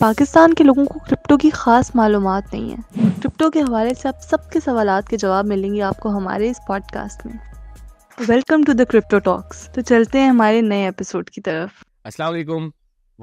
पाकिस्तान के लोगों को क्रिप्टो की खास मालूम नहीं है क्रिप्टो के हवाले से आप सबके सवाल के जवाब मिलेंगे आपको हमारे इस पॉडकास्ट में welcome to the crypto talks तो चलते हैं हमारे नए एपिसोड की तरफ अस्सलाम वालेकुम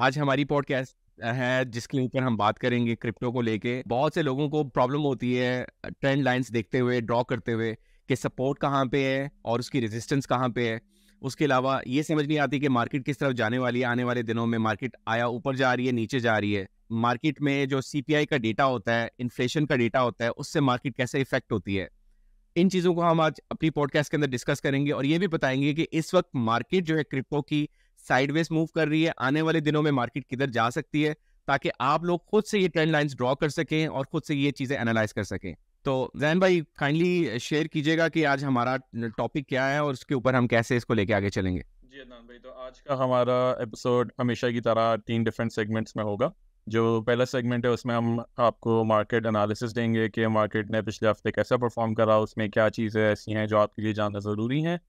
आज हमारी पॉडकास्ट है जिसके ऊपर हम बात करेंगे क्रिप्टो को लेके बहुत से लोगों को प्रॉब्लम होती है ट्रेंड लाइंस देखते हुए ड्रॉ करते हुए कि सपोर्ट कहाँ पे है और उसकी रेजिस्टेंस कहाँ पे है उसके अलावा ये समझ नहीं आती कि मार्केट किस तरफ जाने वाली है आने वाले दिनों में मार्केट आया ऊपर जा रही है नीचे जा रही है मार्केट में जो सीपीआई का डेटा होता है इन्फ्लेशन का डेटा होता है उससे मार्केट कैसे इफेक्ट होती है इन चीज़ों को हम आज अपनी पॉडकास्ट के अंदर डिस्कस करेंगे और ये भी बताएंगे कि इस वक्त मार्केट जो है क्रिप्टो की साइडवेज मूव कर रही है आने वाले दिनों में मार्केट किधर जा सकती है ताकि आप लोग खुद से ये ट्रेंड लाइंस ड्रॉ कर सकें और खुद से ये चीज़ें एनालाइज कर सकें तो जैन भाई काइंडली शेयर कीजिएगा कि आज हमारा टॉपिक क्या है और उसके ऊपर हम कैसे इसको लेके आगे चलेंगे जी अदनान भाई तो आज का हमारा एपिसोड हमेशा की तरह तीन डिफरेंट सेगमेंट्स में होगा जो पहला सेगमेंट है उसमें हम आपको मार्केट एनालिसिस देंगे कि मार्केट ने पिछले हफ्ते कैसा परफॉर्म करा उसमें क्या चीज़ें ऐसी हैं जो आपके लिए जानना ज़रूरी हैं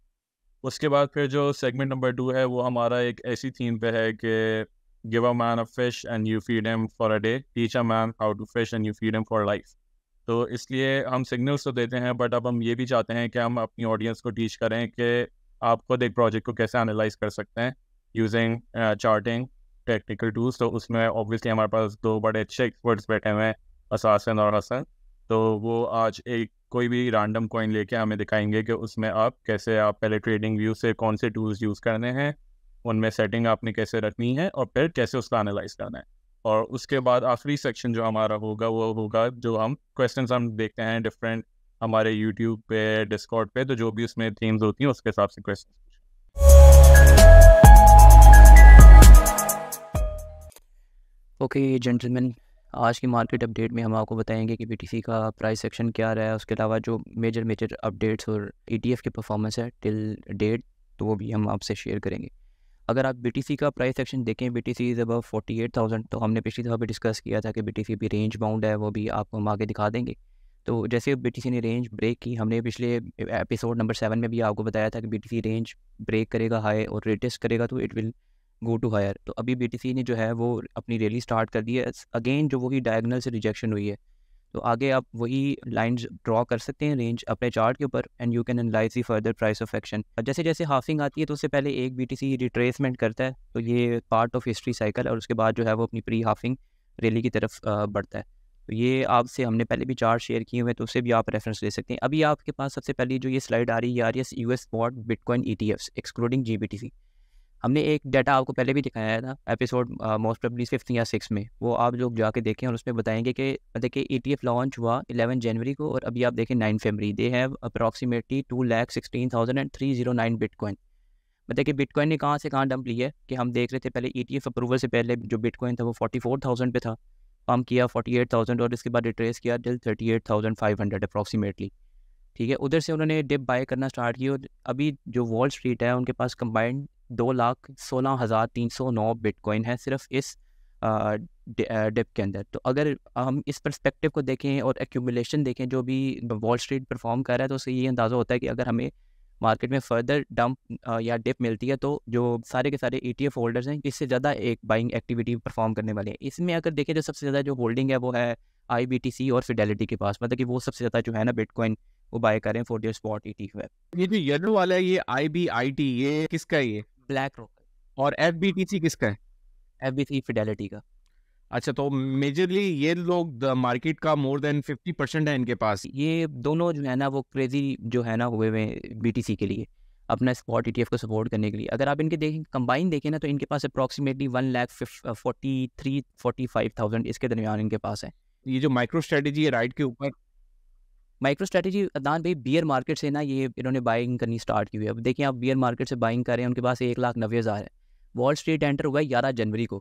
उसके बाद फिर जो सेगमेंट नंबर टू है वो हमारा एक ऐसी थीम पे है कि give a man a fish and you feed him for a day teach a man how to fish and you feed him for life तो इसलिए हम सिग्नल्स तो देते हैं बट अब हम ये भी चाहते हैं कि हम अपनी ऑडियंस को टीच करें कि आप खुद एक प्रोजेक्ट को कैसे एनालाइज कर सकते हैं यूजिंग चार्टिंग टेक्निकल टूल्स तो उसमें ऑब्वियसली हमारे पास दो बड़े अच्छे एक्सपर्ट्स बैठे हुए हैं असासन और हसन तो वो आज एक कोई भी रैंडम कॉइन लेके हमें दिखाएंगे कि उसमें आप कैसे आप पहले ट्रेडिंग व्यू से कौन से टूल्स यूज़ करने हैं उनमें सेटिंग आपने कैसे रखनी है और फिर कैसे उसका एनालाइज करना है और उसके बाद आखिरी सेक्शन जो हमारा होगा वो होगा जो हम क्वेश्चन हम देखते हैं डिफरेंट हमारे यूट्यूब पे डिस्कॉर्ड पे तो जो भी उसमें थीम्स होती हैं उसके हिसाब से क्वेश्चन ओके जेंटलमैन आज की मार्केट अपडेट में हम आपको बताएंगे कि बीटीसी का प्राइस सेक्शन क्या रहा है उसके अलावा जो मेजर मेजर अपडेट्स और ईटीएफ e की परफॉर्मेंस है टिल डेट तो वो भी हम आपसे शेयर करेंगे अगर आप बी का प्राइस एक्शन देखें B T C is above forty eight thousand तो हमने पिछली दफ़ा भी डिस्कस किया था कि बी टी सी भी रेंज बाउंड है वो भी आपको हम आगे दिखा देंगे तो जैसे बी टी सी ने रेंज ब्रेक की हमने पिछले एपिसोड नंबर सेवन में भी आपको बताया था कि B T C range break करेगा हाई और रेटेस्ट करेगा तो it will go to higher तो अभी बी टी सी ने जो है वो अपनी रैली स्टार्ट कर दी है अगेन जो वही डायगनल से रिजेक्शन हुई है तो आगे आप वही लाइंस ड्रॉ कर सकते हैं रेंज अपने चार्ट के ऊपर and you can analyze the further price of action जैसे जैसे हाफिंग आती है तो उससे पहले एक सी रिट्रेसमेंट करता है तो ये पार्ट ऑफ हिस्ट्री साइकिल और उसके बाद जो है वो अपनी प्री हाफिंग रैली की तरफ बढ़ता है तो ये आपसे हमने पहले भी चार्ट शेयर किए हुए हैं तो उससे भी आप रेफरेंस ले सकते हैं अभी आपके पास सबसे पहले जो ये स्लाइड आ रही है आ रही है U S spot bitcoin E T excluding G B T C हमने एक डाटा आपको पहले भी दिखाया था एपिसोड मोस्ट प्रॉब्ली फिफ्थ या सिक्स में वो आप लोग जाके देखें और उसमें बताएंगे कि मतलब कि ई e लॉन्च हुआ इलेवन जनवरी को और अभी आप देखें नाइन फरवरी they have approximately two lakh sixteen thousand and three zero nine bitcoin मतलब कि बिटकॉइन ने कहाँ से कहाँ डंप ली है कि हम देख रहे थे पहले ई e अप्रूवल से पहले जो बिटकॉइन था वो फोर्टी फोर थाउजेंड पे था पम्प किया फोर्टी एट थाउजेंड और इसके बाद रिट्रेस किया till thirty eight thousand five hundred approximately ठीक है उधर से उन्होंने डिप बाय करना स्टार्ट किया और अभी जो वॉल स्ट्रीट है उनके पास कंबाइंड दो लाख सोलह हज़ार तीन सौ नौ बिटकॉइन है सिर्फ इस डिप के अंदर तो अगर हम इस परस्पेक्टिव को देखें और एक्यूमुलेशन देखें जो भी वॉल स्ट्रीट परफॉर्म कर रहा है तो उससे ये अंदाज़ा होता है कि अगर हमें मार्केट में फर्दर डंप या डिप मिलती है तो जो सारे के सारे ई टी एफ होल्डर्स हैं इससे ज़्यादा एक बाइंग एक्टिविटी परफॉर्म करने वाले हैं इसमें अगर देखें जो सबसे ज़्यादा जो होल्डिंग है वो है आई बी टी सी और फिडेलिटी के पास मतलब कि वो सबसे ज़्यादा जो है ना बिटकॉइन वो बाय करें for their spot E T ये जो येलो वाला है ये आई बी आई टी ये किसका ये ब्लैक रॉक और एफ बी टी सी किसका है एफ बी सी फिडेलिटी का अच्छा तो मेजरली ये लोग मार्केट का मोर देन फिफ्टी परसेंट है इनके पास ये दोनों जो है ना वो क्रेजी जो है ना हुए हुए बी टी सी के लिए अपना स्पॉट ई e को सपोर्ट करने के लिए अगर आप इनके देखें कंबाइन देखें ना तो इनके पास approximately one lakh forty three forty five thousand इसके दरमियान इनके पास है ये जो माइक्रो स्ट्रेटेजी है राइट के ऊपर माइक्रो स्ट्रेटेजी अदान भाई बियर मार्केट से ना ये इन्होंने बाइंग करनी स्टार्ट की हुई है अब देखिए आप बियर मार्केट से बाइंग करें उनके पास एक लाख नब्बे हज़ार है वॉल स्ट्रीट एंटर हुआ है ग्यारह जनवरी को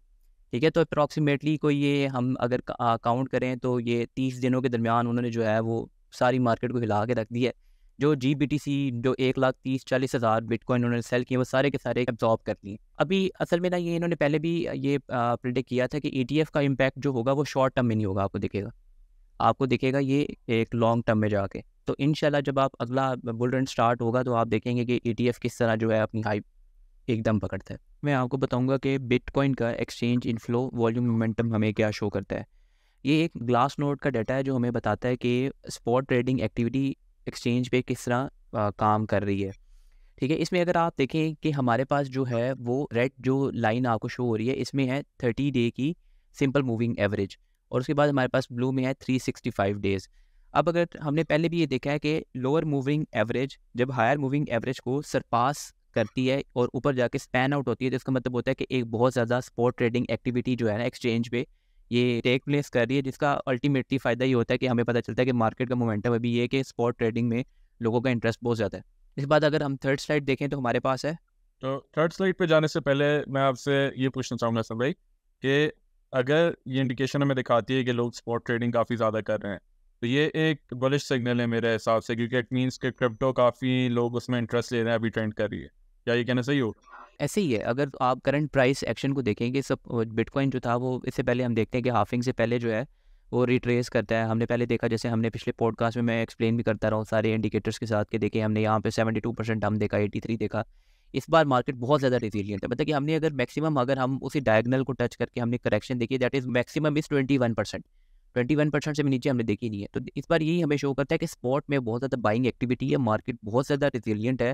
ठीक है तो अप्रॉक्सीमेटली कोई ये हम अगर काउंट करें तो ये तीस दिनों के दरमियान उन्होंने जो है वो सारी मार्केट को हिला के रख दी है जो जी बी टी सी जो एक लाख तीस चालीस हज़ार बिटकॉइन उन्होंने सेल किए वो सारे के सारे एब्जॉर्ब कर लिए अभी असल में ना ये इन्होंने पहले भी ये प्रिडिक्ट किया था कि ई टी एफ का इम्पैक्ट जो होगा वो शॉर्ट टर्म में नहीं होगा आपको दिखेगा आपको दिखेगा ये एक लॉन्ग टर्म में जाके तो इन जब आप अगला बुल रन स्टार्ट होगा तो आप देखेंगे कि ई e किस तरह जो है अपनी हाई एकदम पकड़ता है मैं आपको बताऊंगा कि बिटकॉइन का एक्सचेंज इनफ्लो वॉल्यूम मोमेंटम हमें क्या शो करता है ये एक ग्लास नोट का डाटा है जो हमें बताता है कि स्पॉट ट्रेडिंग एक्टिविटी एक्सचेंज पे किस तरह काम कर रही है ठीक है इसमें अगर आप देखें कि हमारे पास जो है वो रेड जो लाइन आपको शो हो रही है इसमें है थर्टी डे की सिंपल मूविंग एवरेज और उसके बाद हमारे पास ब्लू में है थ्री सिक्सटी फाइव डेज़ अब अगर हमने पहले भी ये देखा है कि लोअर मूविंग एवरेज जब हायर मूविंग एवरेज को सरपास करती है और ऊपर जाके स्पैन आउट होती है तो इसका मतलब होता है कि एक बहुत ज़्यादा स्पॉट ट्रेडिंग एक्टिविटी जो है ना एक्सचेंज पे ये टेक प्लेस कर रही है जिसका अल्टीमेटली फ़ायदा ये होता है कि हमें पता चलता है कि मार्केट का मोमेंटम अभी ये कि स्पॉट ट्रेडिंग में लोगों का इंटरेस्ट बहुत ज़्यादा है इसके बाद अगर हम थर्ड स्लाइड देखें तो हमारे पास है तो थर्ड स्लाइड पे जाने से पहले मैं आपसे ये पूछना चाहूँगा सर भाई कि अगर ये इंडिकेशन हमें दिखाती है कि लोग स्पॉट ट्रेडिंग काफ़ी ज़्यादा कर रहे हैं तो ये एक बुलिश सिग्नल है मेरे हिसाब से क्योंकि इट मीन्स कि क्रिप्टो काफ़ी लोग उसमें इंटरेस्ट ले रहे हैं अभी ट्रेंड कर रही है क्या ये कहना सही हो ऐसे ही है अगर आप करंट प्राइस एक्शन को देखेंगे सब बिटकॉइन जो था वो इससे पहले हम देखते हैं कि हाफिंग से पहले जो है वो रिट्रेस करता है हमने पहले देखा जैसे हमने पिछले पॉडकास्ट में मैं एक्सप्लेन भी करता रहा हूँ सारे इंडिकेटर्स के साथ के देखे हमने यहाँ पे सेवेंटी टू परसेंट हम देखा एटी थ्री देखा इस बार मार्केट बहुत ज़्यादा रेजिलियंट है मतलब कि हमने अगर मैक्सिमम अगर हम उसी डायगनल को टच करके हमने करेक्शन देखी that is maximum is twenty one percent twenty one percent से भी नीचे हमने देखी नहीं है तो इस बार यही हमें शो करता है कि स्पॉट में बहुत ज़्यादा बाइंग एक्टिविटी है मार्केट बहुत ज़्यादा रेजिलियंट है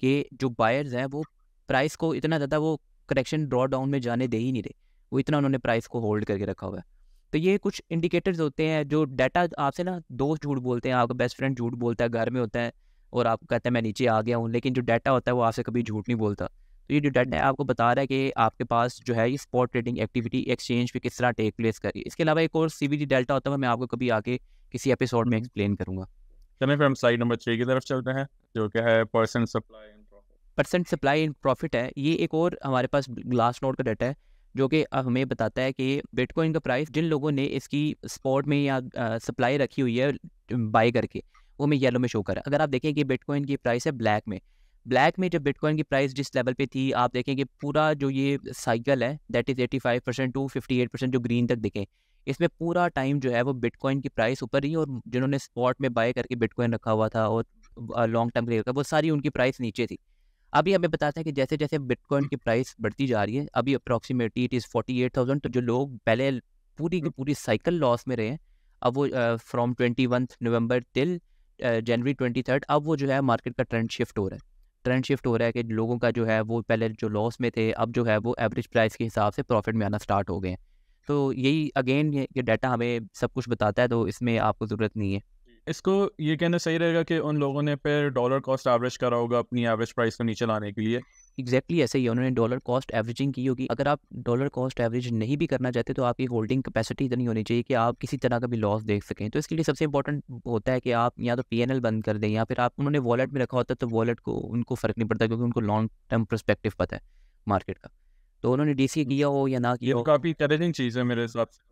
कि जो बायर्स हैं वो प्राइस को इतना ज़्यादा वो करेक्शन ड्रॉ डाउन में जाने दे ही नहीं रहे वो इतना उन्होंने प्राइस को होल्ड करके रखा हुआ है तो ये कुछ इंडिकेटर्स होते हैं जो डाटा आपसे ना दोस्त झूठ बोलते हैं आपका बेस्ट फ्रेंड झूठ बोलता है घर में होता है और आप कहते हैं मैं नीचे आ गया हूँ लेकिन जो डाटा होता है वो आपसे कभी झूठ नहीं बोलता तो ये जो डाटा है आपको बता रहा है कि आपके पास जो है ये स्पॉट ट्रेडिंग एक्टिविटी एक्सचेंज पे किस तरह टेक प्लेस करी इसके अलावा एक और सी बी डेल्टा होता है मैं आपको कभी आके किसी एपिसोड में एक्सप्लेन करूँगा चलिए फिर हम स्लाइड नंबर छः की तरफ चलते हैं जो क्या है percent supply percent supply and profit है ये एक और हमारे पास ग्लास नोट का डाटा है जो कि हमें बताता है कि बिटकॉइन का प्राइस जिन लोगों ने इसकी स्पॉट में या सप्लाई रखी हुई है बाई करके वो हमें येलो में शो करा अगर आप देखें कि बिटकॉइन की प्राइस है ब्लैक में ब्लैक में जब बिटकॉइन की प्राइस जिस लेवल पे थी आप देखें कि पूरा जो ये साइकिल है that is eighty five percent to fifty eight percent जो ग्रीन तक दिखें इसमें पूरा टाइम जो है वो बिटकॉइन की प्राइस ऊपर ही और जिन्होंने स्पॉट में बाय करके बिटकॉइन रखा हुआ था और लॉन्ग टर्म के वो सारी उनकी प्राइस नीचे थी अभी हमें बताते हैं कि जैसे जैसे बिटकॉइन की प्राइस बढ़ती जा रही है अभी approximately it is forty eight thousand तो जो लोग पहले पूरी की हम्म। पूरी साइकिल लॉस में रहे हैं अब वो from twenty one November till January twenty third अब वो जो है मार्केट का ट्रेंड शिफ्ट हो रहा है ट्रेंड शिफ्ट हो रहा है कि लोगों का जो है वो पहले जो लॉस में थे अब जो है वो एवरेज प्राइस के हिसाब से प्रॉफिट में आना स्टार्ट हो गए हैं तो यही अगेन ये डाटा हमें सब कुछ बताता है तो इसमें आपको ज़रूरत नहीं है इसको ये कहना सही रहेगा कि उन लोगों ने फिर डॉलर कॉस्ट एवरेज करा होगा अपनी एवरेज प्राइस को नीचे लाने के लिए एग्जैक्टली exactly ऐसे ही उन्होंने डॉलर कॉस्ट एवरेजिंग की होगी अगर आप डॉलर कॉस्ट एवरेज नहीं भी करना चाहते तो आपकी होल्डिंग कैपेसिटी इतनी होनी चाहिए कि आप किसी तरह का भी लॉस देख सकें तो इसके लिए सबसे इंपॉर्टेंट होता है कि आप या तो पी बंद कर दें या फिर आप उन्होंने वॉलेट में रखा होता है तो वॉलेट को उनको फ़र्क नहीं पड़ता क्योंकि उनको लॉन्ग टर्म परस्पेक्टिव पता है मार्केट का तो उन्होंने डी हम्म। किया हो या ना किया काफ़ी चैलेंजिंग चीज़ है मेरे हिसाब से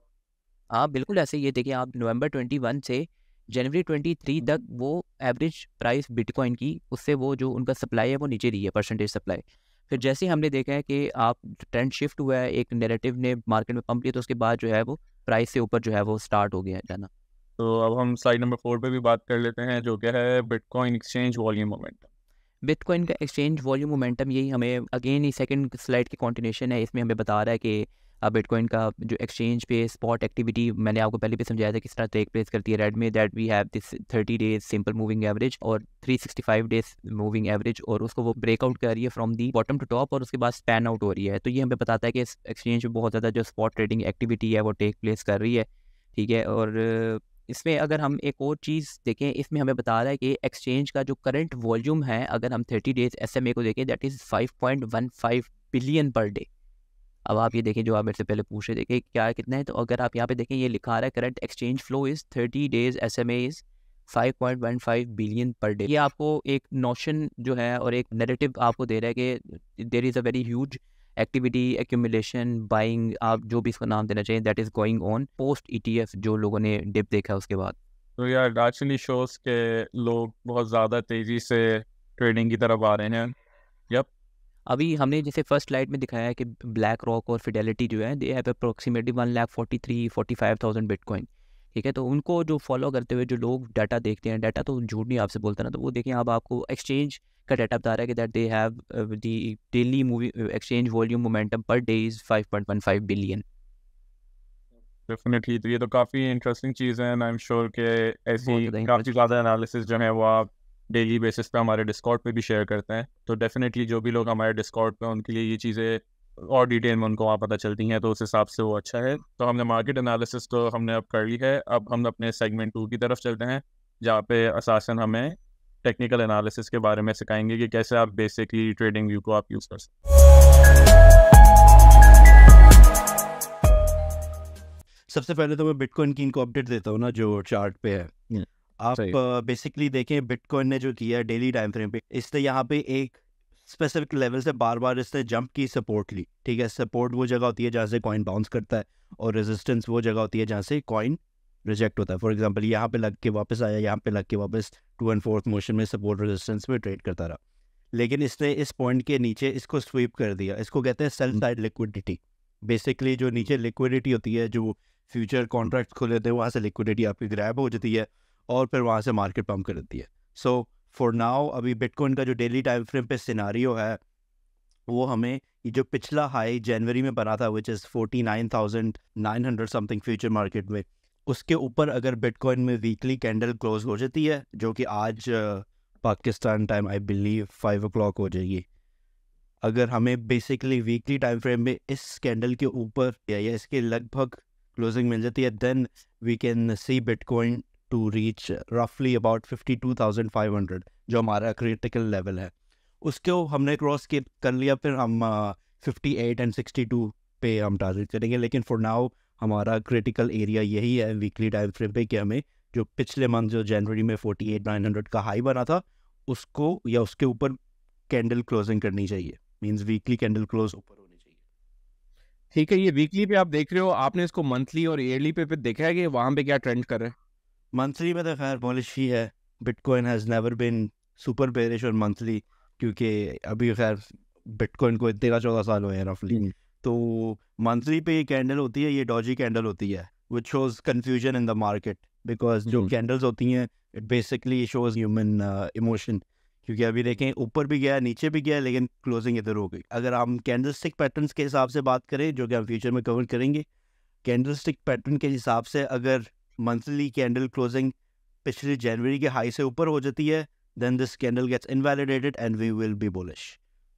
हाँ बिल्कुल ऐसे ये देखिए आप नवंबर वन से जनवरी 23 तक वो एवरेज प्राइस बिटकॉइन की उससे वो जो उनका सप्लाई है वो नीचे रही है परसेंटेज सप्लाई फिर जैसे हमने देखा है कि आप ट्रेंड शिफ्ट हुआ है एक नेरेटिव ने मार्केट में पंप लिया तो उसके बाद जो है वो प्राइस से ऊपर जो है वो स्टार्ट हो गया है जाना तो अब हम स्लाइड नंबर फोर पे भी बात कर लेते हैं जो क्या है bitcoin exchange volume momentum bitcoin का एक्सचेंज वॉल्यूम मोमेंटम यही हमें अगेन ही सेकंड स्लाइड की कंटिन्यूशन है इसमें हमें बता रहा है कि अब बिटकॉइन का जो एक्सचेंज पे स्पॉट एक्टिविटी मैंने आपको पहले भी समझाया था किस तरह टेक प्लेस करती है रेड में that we have this thirty days simple moving average और three sixty five days moving average और उसको वो ब्रेकआउट कर रही है from the bottom to top और उसके बाद स्पैन आउट हो रही है तो ये हमें बताता है कि इस एक्सचेंज में बहुत ज़्यादा जो स्पॉट ट्रेडिंग एक्टिविटी है वो टेक प्लेस कर रही है ठीक है और इसमें अगर हम एक और चीज़ देखें इसमें हमें बता रहा है कि एक्सचेंज का जो करंट वॉल्यूम है अगर हम थर्टी डेज एस को देखें that is five point one five billion per day अब आप ये देखें जो आप मेरे से पहले पूछ रहे थे कि क्या है कितना है तो अगर आप यहाँ पे देखें ये लिखा रहा है current exchange flow is thirty days S M A five point one five billion per day ये आपको एक नोशन जो है और एक नेरेटिव आपको दे रहा है कि there is a very huge activity accumulation buying आप जो भी इसका नाम देना चाहिए that is going on post E जो लोगों ने डिप देखा उसके बाद तो यार एक्चुअली शोज के लोग बहुत ज़्यादा तेज़ी से ट्रेडिंग की तरफ आ रहे हैं अभी हमने जैसे फर्स्ट लाइट में दिखाया है कि ब्लैक रॉक और फिडेलिटी जो है they have approximately one lakh forty three forty five thousand bitcoin ठीक है तो उनको जो फॉलो करते हुए जो लोग डाटा देखते हैं डाटा तो झूठ नहीं आपसे बोलता ना तो वो देखें अब आपको एक्सचेंज का डाटा बता रहा है कि that they have the daily movie exchange volume momentum per day is five point one five billion definitely तो ये तो काफ़ी इंटरेस्टिंग चीज़ है एंड आई एम श्योर के ऐसी काफ़ी ज़्यादा एनालिसिस जो है वो आप डेली बेसिस पे हमारे डिस्कॉर्ड पे भी शेयर करते हैं तो डेफिनेटली जो भी लोग हमारे डिस्कॉर्ड पे उनके लिए ये चीज़ें और डिटेल में उनको वहाँ पता चलती हैं तो उस हिसाब से वो अच्छा है तो हमने मार्केट एनालिसिस तो हमने अब कर ली है अब हम अपने सेगमेंट टू की तरफ चलते हैं जहाँ पे असासन हमें टेक्निकल एनालिसिस के बारे में सिखाएंगे कि कैसे आप बेसिकली ट्रेडिंग व्यू को आप यूज़ कर सकते सबसे पहले तो मैं बिटकॉइन की इनको अपडेट देता हूँ ना जो चार्ट पे है आप बेसिकली देखें बिटकॉइन ने जो किया डेली टाइम फ्रेम पे इसने यहाँ पे एक स्पेसिफिक लेवल से बार बार इसने जंप की सपोर्ट ली ठीक है सपोर्ट वो जगह होती है जहाँ से कॉइन बाउंस करता है और रेजिस्टेंस वो जगह होती है जहाँ से कॉइन रिजेक्ट होता है फॉर एग्जाम्पल यहाँ पे लग के वापस आया यहाँ पे लग के वापस टू एंड फोर्थ मोशन में सपोर्ट रेजिस्टेंस में ट्रेड करता रहा लेकिन इसने इस पॉइंट के नीचे इसको स्वीप कर दिया इसको कहते हैं सेल साइड लिक्विडिटी बेसिकली जो नीचे लिक्विडिटी होती है जो फ्यूचर कॉन्ट्रैक्ट खुले होते हैं वहाँ से लिक्विडिटी आपकी ग्रैप हो जाती है और फिर वहाँ से मार्केट पम्प कर देती है सो फॉर नाउ अभी बिटकॉइन का जो डेली टाइम फ्रेम पे सिनारियो है वो हमें ये जो पिछला हाई जनवरी में बना था which is forty nine thousand nine hundred something future market में उसके ऊपर अगर बिटकॉइन में वीकली कैंडल क्लोज हो जाती है जो कि आज Pakistan time I believe five O हो जाएगी अगर हमें बेसिकली वीकली टाइम फ्रेम में इस कैंडल के ऊपर या इसके लगभग क्लोजिंग मिल जाती है then we can see bitcoin to reach रफली about fifty two thousand five hundred जो हमारा क्रिटिकल लेवल है उसको हमने क्रॉस कर लिया फिर हम fifty eight and sixty two पे हम टारगेट करेंगे लेकिन फॉर नाउ हमारा क्रिटिकल एरिया यही है वीकली टाइम फ्रेम पे कि हमें जो पिछले मंथ जो जनवरी में फोर्टी एट नाइन हंड्रेड का हाई बना था उसको या उसके ऊपर कैंडल क्लोजिंग करनी चाहिए मीन्स वीकली कैंडल क्लोज ऊपर होनी चाहिए ठीक है ये वीकली पे आप देख रहे हो आपने इसको मंथली और ईयरली पे, पे देखा है कि वहाँ पे क्या ट्रेंड कर रहे हैं मंथली में तो खैर पॉलिश ही है bitcoin has never been super bearish और मंथली क्योंकि अभी खैर बिटकॉइन को तेरह चौदह साल हुए हैं रफली हम्म। तो मंथली पे ये कैंडल होती है ये डॉजी कैंडल होती है which shows confusion in the market because जो कैंडल्स हम्म। होती हैं it basically shows human emotion क्योंकि अभी देखें ऊपर भी गया नीचे भी गया लेकिन क्लोजिंग इधर हो गई अगर हम कैंडल स्टिक पैटर्न के हिसाब से बात करें जो कि हम फ्यूचर में कवर करेंगे कैंडल स्टिक पैटर्न के हिसाब से अगर मंथली कैंडल क्लोजिंग पिछले जनवरी के हाई से ऊपर हो जाती है then this candle gets invalidated and we will be bullish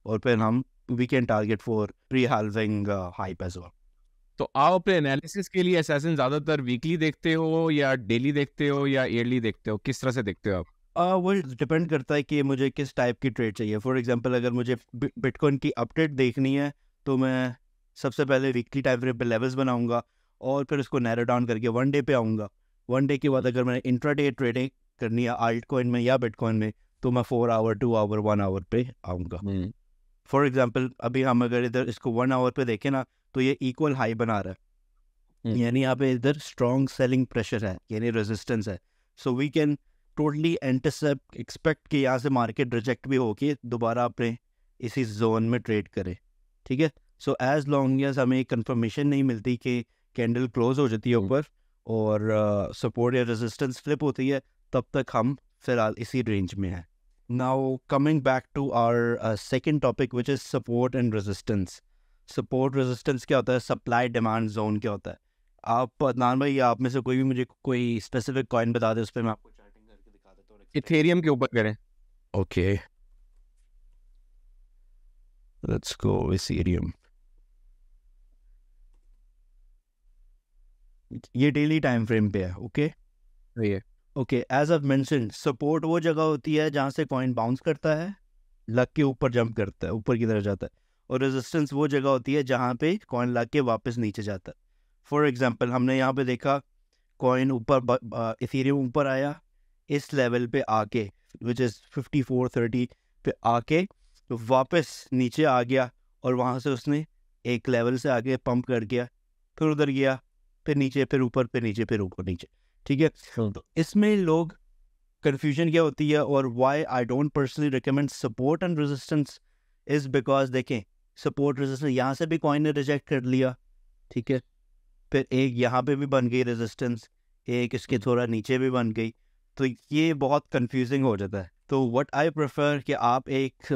और फिर हम we can target for pre halving hype as well तो आप अपने एनालिसिस के लिए असेसिन ज़्यादातर वीकली देखते हो या डेली देखते हो या ईयरली देखते हो किस तरह से देखते हो आप uh, वो डिपेंड करता है कि मुझे किस टाइप की ट्रेड चाहिए फॉर एग्जाम्पल अगर मुझे बिटकॉइन की अपडेट देखनी है तो मैं सबसे पहले वीकली टाइम फ्रेम पर लेवल्स बनाऊंगा और फिर उसको नैरो डाउन करके वन डे पे आऊँगा वन डे के बाद अगर मैंने इंट्रा डे ट्रेडिंग करनी है आल्ट कॉइन में या बिटकॉइन में तो मैं four hour two hour one hour पे आऊँगा फॉर एग्जाम्पल अभी हम अगर इधर इसको वन आवर पे देखें ना तो ये इक्वल हाई बना रहा है हम्म। यानी यहाँ पे इधर स्ट्रॉन्ग सेलिंग प्रेशर है यानी रेजिस्टेंस है so we can totally intercept expect कि यहाँ से मार्केट रिजेक्ट भी हो दोबारा अपने इसी जोन में ट्रेड करें ठीक है सो एज लॉन्ग एज हमें कंफर्मेशन नहीं मिलती कि कैंडल क्लोज हो जाती है हम्म। ऊपर और सपोर्ट या रेजिस्टेंस फ्लिप होती है तब तक हम फिलहाल इसी रेंज में हैं now coming back to our second topic which is support and resistance support resistance क्या होता है सप्लाई डिमांड जोन क्या होता है आप अदनान भाई आप में से कोई भी मुझे कोई स्पेसिफिक कॉइन बता दे उस पर मैं आपको चार्टिंग करके दिखा देता हूँ इथेरियम के ऊपर करें ओके लेट्स गो इथेरियम ये डेली टाइम फ्रेम पे है ओके ओके एज ऑफ मैं सपोर्ट वो जगह होती है जहाँ से कॉइन बाउंस करता है लग के ऊपर जंप करता है ऊपर की तरफ जाता है और रेजिस्टेंस वो जगह होती है जहाँ पे कॉइन लग के वापस नीचे जाता है फॉर एग्जाम्पल हमने यहाँ पे देखा कॉइन ऊपर इथेरियम ऊपर आया इस लेवल पे आके which is fifty four thirty पे आके तो वापस नीचे आ गया और वहाँ से उसने एक लेवल से आगे पंप कर गया फिर उधर गया फिर नीचे फिर ऊपर फिर नीचे फिर ऊपर नीचे ठीक है हाँ। तो इसमें लोग कन्फ्यूजन क्या होती है और why I don't personally recommend support and resistance is because देखें सपोर्ट रेजिस्टेंस यहाँ से भी कॉइन ने रिजेक्ट कर लिया ठीक है फिर एक यहाँ पे भी बन गई रेजिस्टेंस एक इसके हाँ। थोड़ा नीचे भी बन गई तो ये बहुत कंफ्यूजिंग हो जाता है तो व्हाट आई प्रेफर कि आप एक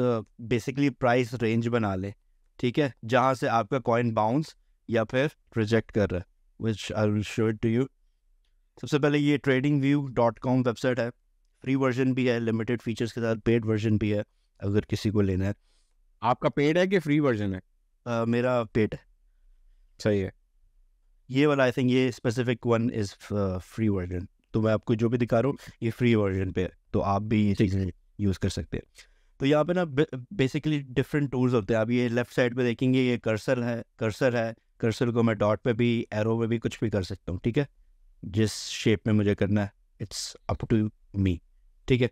बेसिकली प्राइस रेंज बना लें ठीक है जहाँ से आपका कॉइन बाउंस या फिर रिजेक्ट कर रहा है which I will show it to you सबसे पहले ये trading view dot com website है फ्री वर्जन भी है लिमिटेड फीचर्स के साथ पेड वर्जन भी है अगर किसी को लेना है आपका पेड है कि फ्री वर्जन है uh, मेरा पेड है सही है ये वाला आई थिंक ये specific one is free version तो मैं आपको जो भी दिखा रहा हूँ ये फ्री वर्जन पे है तो आप भी ये चीज़ें यूज़ कर सकते हैं तो यहाँ पे ना बेसिकली डिफरेंट टूल्स होते हैं आप ये लेफ्ट साइड पे देखेंगे ये कर्सर है कर्सर है कर्सर को मैं डॉट पे भी एरो पे भी कुछ भी कर सकता हूँ ठीक है जिस शेप में मुझे करना है इट्स अप टू मी ठीक है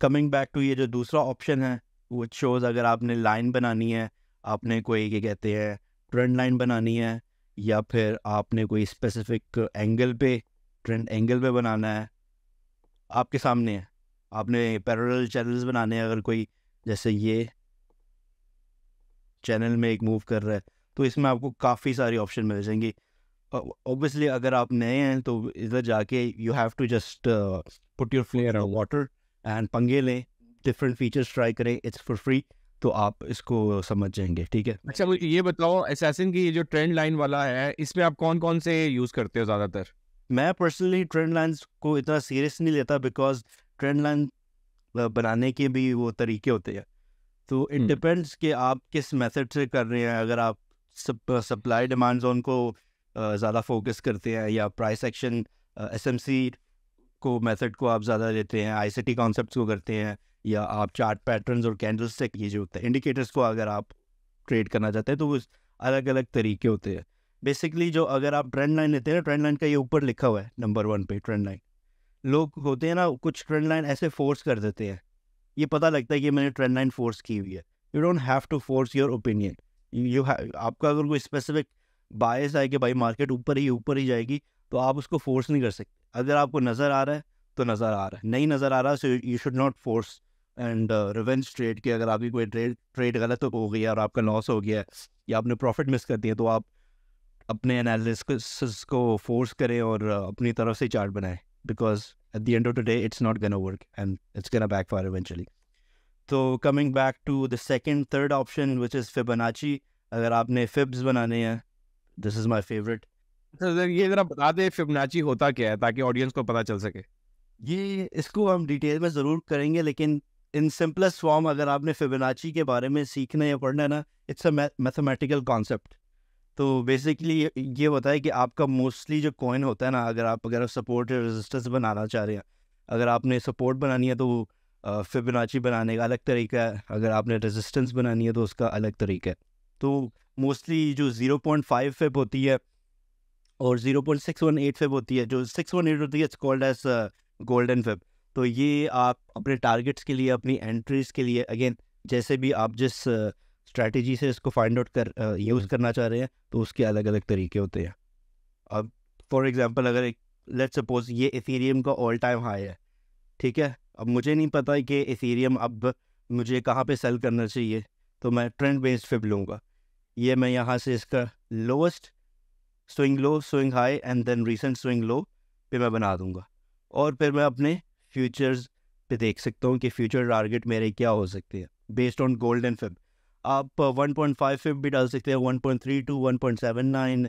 कमिंग बैक टू ये जो दूसरा ऑप्शन है वो शोज अगर आपने लाइन बनानी है आपने कोई क्या कहते हैं ट्रेंड लाइन बनानी है या फिर आपने कोई स्पेसिफिक एंगल पे ट्रेंड एंगल पे बनाना है आपके सामने है आपने पैरल चैनल्स बनाने हैं अगर कोई जैसे ये चैनल में एक मूव कर रहा है तो इसमें आपको काफ़ी सारी ऑप्शन मिल जाएंगी ऑब्वियसली अगर आप नए हैं तो इधर जाके you have to just put your flair water and पंगे लें डिफरेंट फीचर्स ट्राई करें इट्स फॉर फ्री तो आप इसको समझ जाएंगे ठीक है अच्छा मुझे ये बताओ एसेसिन की ये जो ट्रेंड लाइन वाला है इसमें आप कौन कौन से यूज़ करते हो ज़्यादातर मैं पर्सनली ट्रेंड लाइन्स को इतना सीरियस नहीं लेता बिकॉज ट्रेंड लाइन बनाने के भी वो तरीके होते हैं तो इट डिपेंड्स हम्म। कि आप किस मेथड से कर रहे हैं अगर आप सप्लाई डिमांड जोन को ज़्यादा फोकस करते हैं या price action S M C को मेथड को आप ज़्यादा लेते हैं आई सी टी कॉन्सेप्ट को करते हैं या आप चार्ट पैटर्न और कैंडल से ये जो होते हैं इंडिकेटर्स को अगर आप ट्रेड करना चाहते हैं तो वो अलग अलग तरीके होते हैं बेसिकली जो अगर आप ट्रेंड लाइन लेते हैं ना ट्रेंड लाइन का ये ऊपर लिखा हुआ है नंबर वन पे ट्रेंड लाइन लोग होते हैं ना कुछ ट्रेंड लाइन ऐसे फोर्स कर देते हैं ये पता लगता है कि मैंने ट्रेंड लाइन फोर्स की हुई है you don't have to force your opinion you आपका अगर कोई स्पेसिफिक बायस आए कि भाई मार्केट ऊपर ही ऊपर ही जाएगी तो आप उसको फोर्स नहीं कर सकते अगर आपको नज़र आ रहा है तो नज़र आ रहा है नहीं नज़र आ रहा so you should not force and revenge trade की अगर आपकी कोई ट्रेड ट्रेड गलत हो गई है और आपका लॉस हो गया है या आपने प्रॉफिट मिस कर दिया तो आप अपने एनालिसिस को फोर्स करें और uh, अपनी तरफ से चार्ट बनाएं because at the end of the day it's not gonna work and it's gonna back for eventually तो coming back to the second third option which is Fibonacci अगर आपने फिब्स बनाने हैं this is my favourite sir ये ज़रा बता दें फिबनाची होता क्या है ताकि ऑडियंस को पता चल सके ये इसको हम डिटेल में ज़रूर करेंगे लेकिन इन सिंपलेस्ट फॉर्म अगर आपने फिबनाची के बारे में सीखना या पढ़ना है ना इट्स अ मैथमेटिकल कॉन्सेप्ट तो बेसिकली ये होता है कि आपका मोस्टली जो कॉइन होता है ना अगर आप अगर सपोर्ट या रेजिस्टेंस बनाना चाह रहे हैं अगर आपने सपोर्ट बनानी है तो फिबनाची बनाने का अलग तरीका है अगर आपने रेजिस्टेंस बनानी है तो उसका अलग तरीका है तो मोस्टली जो ज़ीरो पॉइंट फाइव फेब होती है और zero point six one eight fib होती है जो सिक्स वन एट होती है it's called as golden fib तो ये आप अपने टारगेट्स के लिए अपनी एंट्रीज के लिए अगेन जैसे भी आप जिस स्ट्रैटेजी uh, से इसको फाइंड आउट कर uh, यूज़ हम्म। करना चाह रहे हैं तो उसके अलग अलग तरीके होते हैं अब फॉर एग्ज़ाम्पल अगर एक लेट सपोज ये इथेरियम का ऑल टाइम हाई है ठीक है अब मुझे नहीं पता कि इथेरियम अब मुझे कहाँ पे सेल करना चाहिए तो मैं ट्रेंड बेस्ड फिब लूँगा ये मैं यहाँ से इसका lowest swing low swing high and then recent swing low पे मैं बना दूँगा और फिर मैं अपने फ्यूचर्स पे देख सकता हूँ कि फ्यूचर टारगेट मेरे क्या हो सकते हैं बेस्ड ऑन गोल्डन फिब आप 1.5 फिप भी डाल सकते हैं 1.3 टू 1.79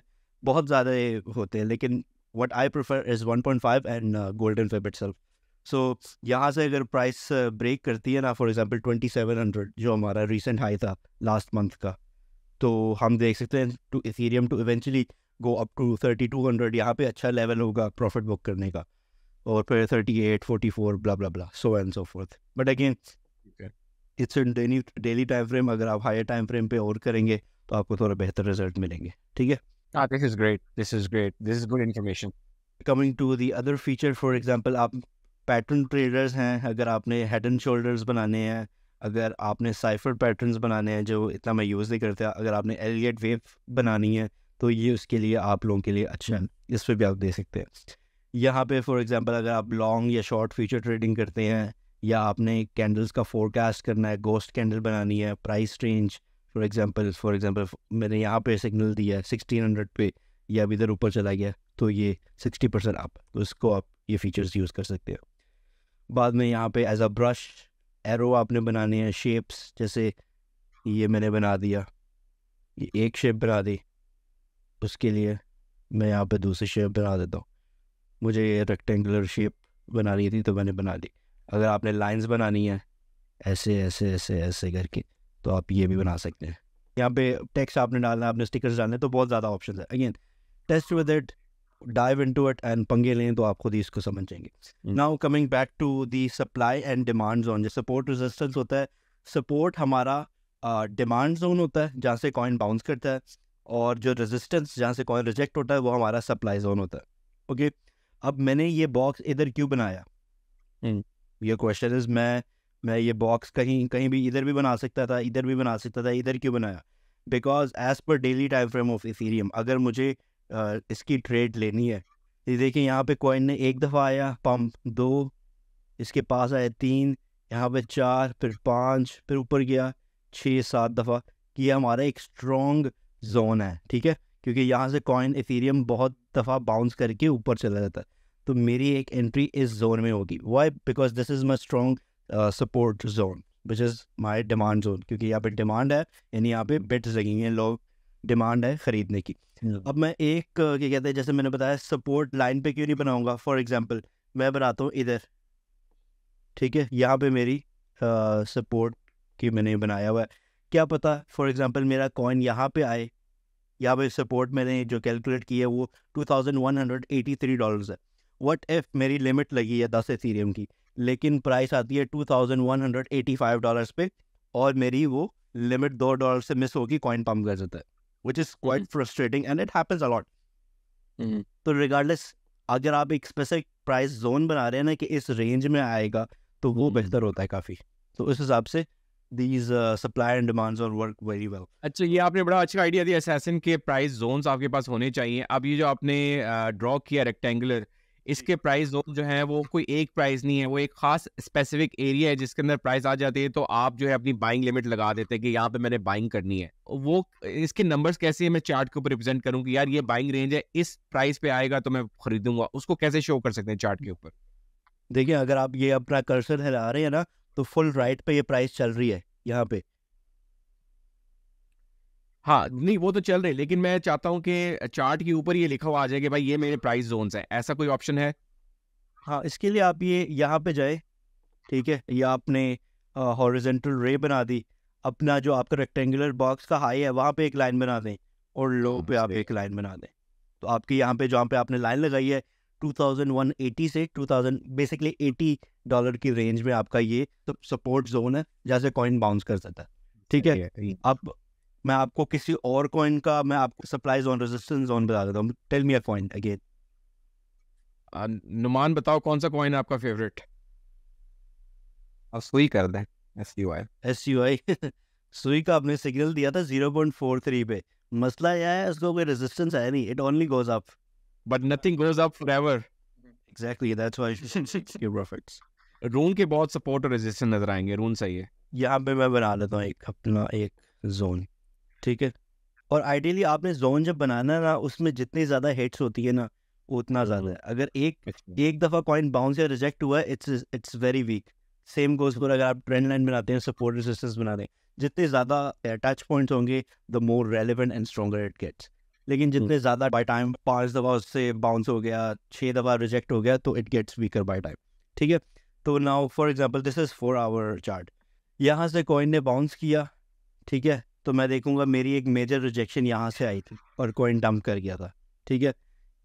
बहुत ज़्यादा होते हैं लेकिन what I prefer is 1.5 and golden fib self so यहाँ से अगर प्राइस ब्रेक uh, करती है ना फॉर एग्जांपल हंड्रेड जो हमारा रिसेंट हाई था लास्ट मंथ का तो हम देख सकते हैं to Ethereum to eventually go up to thirty two hundred यहाँ पे अच्छा लेवल होगा प्रॉफिट बुक करने का और फिर thirty eight forty four blah blah blah so and so forth but again it's in daily daily time frame अगर आप हायर टाइम फ्रेम पे और करेंगे तो आपको थोड़ा बेहतर रिजल्ट मिलेंगे ठीक है ah, this is great this is great this is good information coming to the other feature for example आप पैटर्न ट्रेडर्स हैं अगर आपने हेड एंड शोल्डर्स बनाने हैं अगर आपने साइफर पैटर्न्स बनाने हैं जो इतना मैं यूज़ नहीं करता अगर आपने एलियट वेव बनानी है तो ये उसके लिए आप लोगों के लिए अच्छा है इस पर भी आप दे सकते हैं यहाँ पे फॉर एग्जांपल अगर आप लॉन्ग या शॉर्ट फ्यूचर ट्रेडिंग करते हैं या आपने कैंडल्स का फोरकास्ट करना है गोस्ट कैंडल बनानी है price range for example for example मैंने यहाँ पे सिग्नल दिया है सिक्सटीन हंड्रेड पे या अभी इधर ऊपर चला गया तो ये सिक्सटी परसेंट आप उसको आप ये फीचर्स यूज़ कर सकते हो बाद में यहाँ पे एज अ ब्रश एरो आपने बनानी है शेप्स जैसे ये मैंने बना दिया ये एक शेप बना दी उसके लिए मैं यहाँ पे दूसरी शेप बना देता हूँ मुझे ये रेक्टेंगुलर शेप बनानी थी तो मैंने बना ली अगर आपने लाइंस बनानी है ऐसे ऐसे ऐसे ऐसे करके तो आप ये भी बना सकते हैं यहाँ पे टेक्स्ट आपने डालना है आपने स्टिकर्स डालने तो बहुत ज़्यादा ऑप्शन है again test with it dive to it and पंगे लें तो आप खुद ही इसको समझेंगे now coming back to the supply and demand zone जो सपोर्ट रेजिस्टेंस होता है सपोर्ट हमारा डिमांड uh, जोन होता है जहाँ से कॉइन बाउंस करता है और जो रेजिस्टेंस जहाँ से कॉइन रिजेक्ट होता है वो हमारा सप्लाई जोन होता है ओके okay? अब मैंने ये बॉक्स इधर क्यों बनाया hmm. ये क्वेश्चन इज मैं मैं ये बॉक्स कहीं कहीं भी इधर भी बना सकता था इधर भी बना सकता था इधर क्यों बनाया because as per daily time frame of Ethereum अगर मुझे इसकी ट्रेड लेनी है ये देखिए यहाँ पे कॉइन ने एक दफ़ा आया पंप दो इसके पास आया तीन यहाँ पे चार फिर पाँच फिर ऊपर गया छः सात दफ़ा ये हमारा एक स्ट्रॉन्ग जोन है ठीक है क्योंकि यहाँ से कॉइन इथेरियम बहुत दफ़ा बाउंस करके ऊपर चला जाता है तो मेरी एक एंट्री इस जोन में होगी why because this is my strong support zone which is my demand zone क्योंकि यहाँ पे डिमांड है यानी यहाँ पे बिट्स लगेंगे लोग डिमांड है ख़रीदने की हम्म। अब मैं एक क्या कहते हैं जैसे मैंने बताया सपोर्ट लाइन पे क्यों नहीं बनाऊंगा फॉर एग्जाम्पल मैं बनाता हूँ इधर ठीक है यहाँ पे मेरी सपोर्ट की मैंने बनाया हुआ है क्या पता फॉर एग्जाम्पल मेरा कॉइन यहाँ पे आए यहाँ पे सपोर्ट मैंने जो कैलकुलेट की है वो two thousand one hundred eighty three dollar है वट इफ़ मेरी लिमिट लगी है दस एथीरियम की लेकिन प्राइस आती है two thousand one hundred eighty five dollar पे और मेरी वो लिमिट दो डॉलर से मिस होगी कॉइन पम्प कर जाता है which is quite mm-hmm. frustrating and it happens a lot. Mm-hmm. तो रिगार्डलेस अगर आप एक स्पेसिफिक प्राइस जोन बना रहे हैं ना कि इस रेंज में आएगा तो वो mm-hmm. बेहतर होता है काफ़ी तो उस हिसाब से these uh, supply and demands और work very well. अच्छा ये आपने बड़ा अच्छा आइडिया दिया असैसिन के प्राइस जोन्स आपके पास होने चाहिए अब ये जो आपने ड्रॉ uh, किया रेक्टेंगुलर इसके प्राइस जोन जो है वो कोई एक प्राइस नहीं है वो एक खास स्पेसिफिक एरिया है जिसके अंदर प्राइस आ जाती है तो आप जो है अपनी बाइंग लिमिट लगा देते हैं कि यहाँ पे मैंने बाइंग करनी है वो इसके नंबर्स कैसे है मैं चार्ट के ऊपर रिप्रेजेंट करूँ कि यार ये बाइंग रेंज है इस प्राइस पे आएगा तो मैं खरीदूंगा उसको कैसे शो कर सकते हैं चार्ट के ऊपर देखिए अगर आप ये अपना कर्सर हिला रहे हैं ना तो फुल राइट पे ये प्राइस चल रही है यहाँ पे हाँ नहीं वो तो चल रहे लेकिन मैं चाहता हूँ कि चार्ट के ऊपर ये लिखा हुआ आ जाए कि भाई ये मेरे प्राइस जोन है ऐसा कोई ऑप्शन है हाँ इसके लिए आप ये यहाँ पे जाए ठीक है या आपने हॉरिजेंटल रे बना दी अपना जो आपका रेक्टेंगुलर बॉक्स का हाई है वहाँ पे एक लाइन बना दें और लो पे आप एक लाइन बना दें तो आपके यहाँ पे जहाँ पे आपने लाइन लगाई है 2180 से 2000 बेसिकली 80 डॉलर की रेंज में आपका ये सपोर्ट जोन है जहाँ से कॉइन बाउंस कर सकता है ठीक है अब मैं आपको किसी और कॉइन का मैं आपको सप्लाई जोन रेजिस्टेंस जोन बता देता हूँ tell me a coin again नुमान बताओ कौन सा कॉइन आपका फेवरेट अब सुई कर दें S U I S U I Sui का आपने सिग्नल दिया था जीरो पॉइंट फोर थ्री पे मसला यह है उसको कोई रेजिस्टेंस आया नहीं it only goes up but nothing goes up forever exactly that's why you profits रून के बहुत सपोर्ट और रेजिस्टेंस नजर आएंगे रून सही है यहाँ पे मैं बना लेता हूँ एक अपना एक जोन ठीक है और आइडियली आपने जोन जब बनाना ना उसमें जितनी ज़्यादा हिट्स होती है ना उतना ज़्यादा हम्म। है अगर एक अच्छा। एक दफ़ा कॉइन बाउंस या रिजेक्ट हुआ है it's it's very weak same goes पर अगर आप ट्रेंड लाइन बनाते हैं सपोर्ट रेजिस्टेंस बनाते हैं जितने ज़्यादा टच पॉइंट्स होंगे the more relevant and stronger it gets लेकिन हम्म। जितने ज़्यादा बाई टाइम पाँच दफ़ा उससे बाउंस हो गया छः दफ़ा रिजेक्ट हो गया तो it gets weaker by time ठीक है तो now for example this is four hour chart यहाँ से कॉइन ने बाउंस किया ठीक है तो मैं देखूंगा मेरी एक मेजर रिजेक्शन यहाँ से आई थी और कोइन डंप कर गया था ठीक है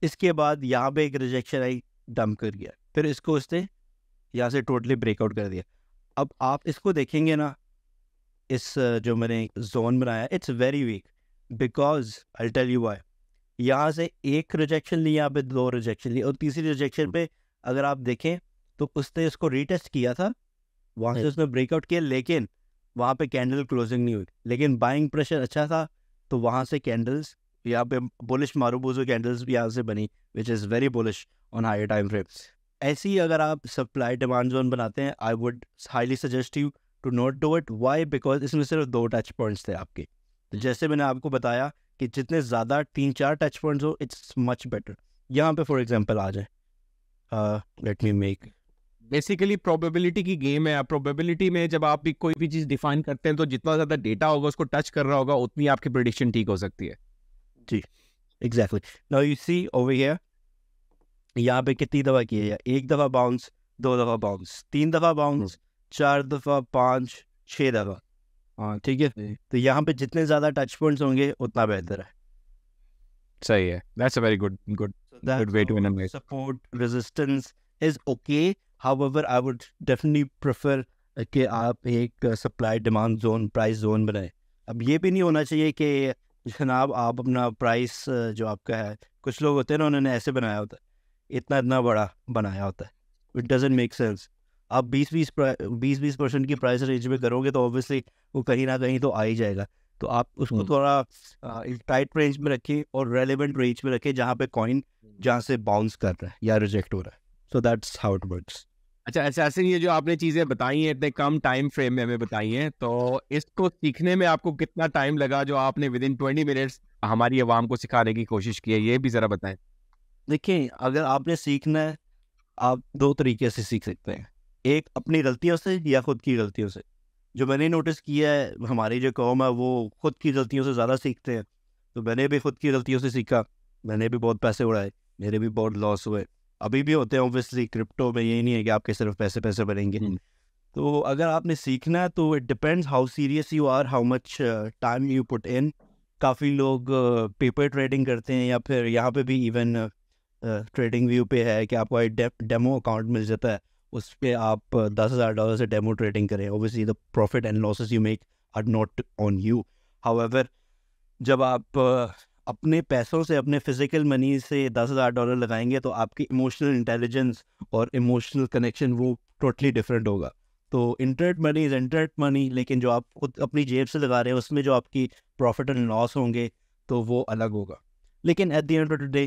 इसके बाद यहाँ पे एक रिजेक्शन आई डंप कर गया फिर इसको उसने यहाँ से टोटली ब्रेकआउट कर दिया अब आप इसको देखेंगे ना इस जो मैंने जोन बनाया it's very weak because I tell you why यहाँ से एक रिजेक्शन ली यहाँ पे दो रिजेक्शन ली और तीसरी रिजेक्शन हम्म। पे अगर आप देखें तो उसने इसको रीटेस्ट किया था वहाँ से हम्म। उसने ब्रेकआउट किया लेकिन वहाँ पे कैंडल क्लोजिंग नहीं हुई लेकिन बाइंग प्रेशर अच्छा था तो वहाँ से कैंडल्स यहाँ पे बुलिश मारूबोजो कैंडल्स भी यहाँ से बनी which is very bullish on high time frame ऐसे ही अगर आप सप्लाई डिमांड जोन बनाते हैं I would highly suggest you to not do it why because इसमें सिर्फ दो टच पॉइंट्स थे आपके तो जैसे मैंने आपको बताया कि जितने ज़्यादा तीन चार टच पॉइंट्स हो इट्स मच बेटर यहाँ पे फॉर एग्जाम्पल आ जाए let me make basically probability की गेम है प्रोबेबिलिटी में जब आप भी कोई भी चीज़ डिफाइन करते हैं तो जितना ज़्यादा डेटा होगा उसको टच कर रहा होगा उतनी आपकी प्रिडिक्शन ठीक हो सकती है जी exactly now you see over here यहाँ पे कितनी दफ़ा किए है एक दफ़ा बाउंस दो दफ़ा बाउंस तीन दफ़ा बाउंस हम्म। चार दफ़ा पांच छह दफ़ा हाँ ठीक है तो यहाँ पे जितने ज़्यादा टच पॉइंट्स होंगे उतना बेहतर है सही है that's a very good good good way to support resistance is okay however I would definitely prefer कि आप एक supply demand zone price zone बनाएं अब ये भी नहीं होना चाहिए कि जनाब आप अपना प्राइस uh, जो आपका है कुछ लोग होते हैं ना उन्होंने ऐसे बनाया होता है इतना इतना बड़ा बनाया होता है इट डजेंट मेक सेंस आप बीस बीस बीस बीस परसेंट की प्राइस रेंज में करोगे तो ऑब्वियसली वो कहीं ना कहीं तो आ ही जाएगा तो आप उसको हम्म। थोड़ा टाइट रेंज में रखिए और रेलिवेंट रेंज में रखिए जहाँ पे कॉइन जहाँ से बाउंस कर रहा है या रिजेक्ट हो रहा है so that's how it works अच्छा असासिन ये जो आपने चीज़ें बताई हैं इतने कम टाइम फ्रेम में हमें बताई हैं तो इसको सीखने में आपको कितना टाइम लगा जो आपने विद इन ट्वेंटी मिनट्स हमारी आवाम को सिखाने की कोशिश की है ये भी ज़रा बताएं देखिए अगर आपने सीखना है आप दो तरीके से सीख सकते हैं एक अपनी गलतियों से या खुद की गलतियों से जो मैंने नोटिस किया है हमारी जो कौम है वो खुद की गलतियों से ज़्यादा सीखते हैं तो मैंने भी खुद की गलतियों से सीखा मैंने भी बहुत पैसे उड़ाए मेरे भी बहुत लॉस हुए अभी भी होते हैं ऑब्वियसली क्रिप्टो में यही नहीं है कि आपके सिर्फ पैसे पैसे बनेंगे हम्म। तो अगर आपने सीखना है तो it depends how serious you are how much time you put in काफ़ी लोग पेपर uh, ट्रेडिंग करते हैं या फिर यहाँ पे भी इवन ट्रेडिंग व्यू पे है कि आपको एक डेमो अकाउंट मिल जाता है उस पर आप uh, दस हज़ार डॉलर से डेमो ट्रेडिंग करें obviously the profit and losses you make are not on you how जब आप uh, अपने पैसों से अपने फिजिकल मनी से दस हज़ार डॉलर लगाएंगे तो आपकी इमोशनल इंटेलिजेंस और इमोशनल कनेक्शन वो टोटली डिफरेंट होगा तो internet money is internet money लेकिन जो आप खुद अपनी जेब से लगा रहे हैं उसमें जो आपकी प्रॉफिट एंड लॉस होंगे तो वो अलग होगा लेकिन at the end of the day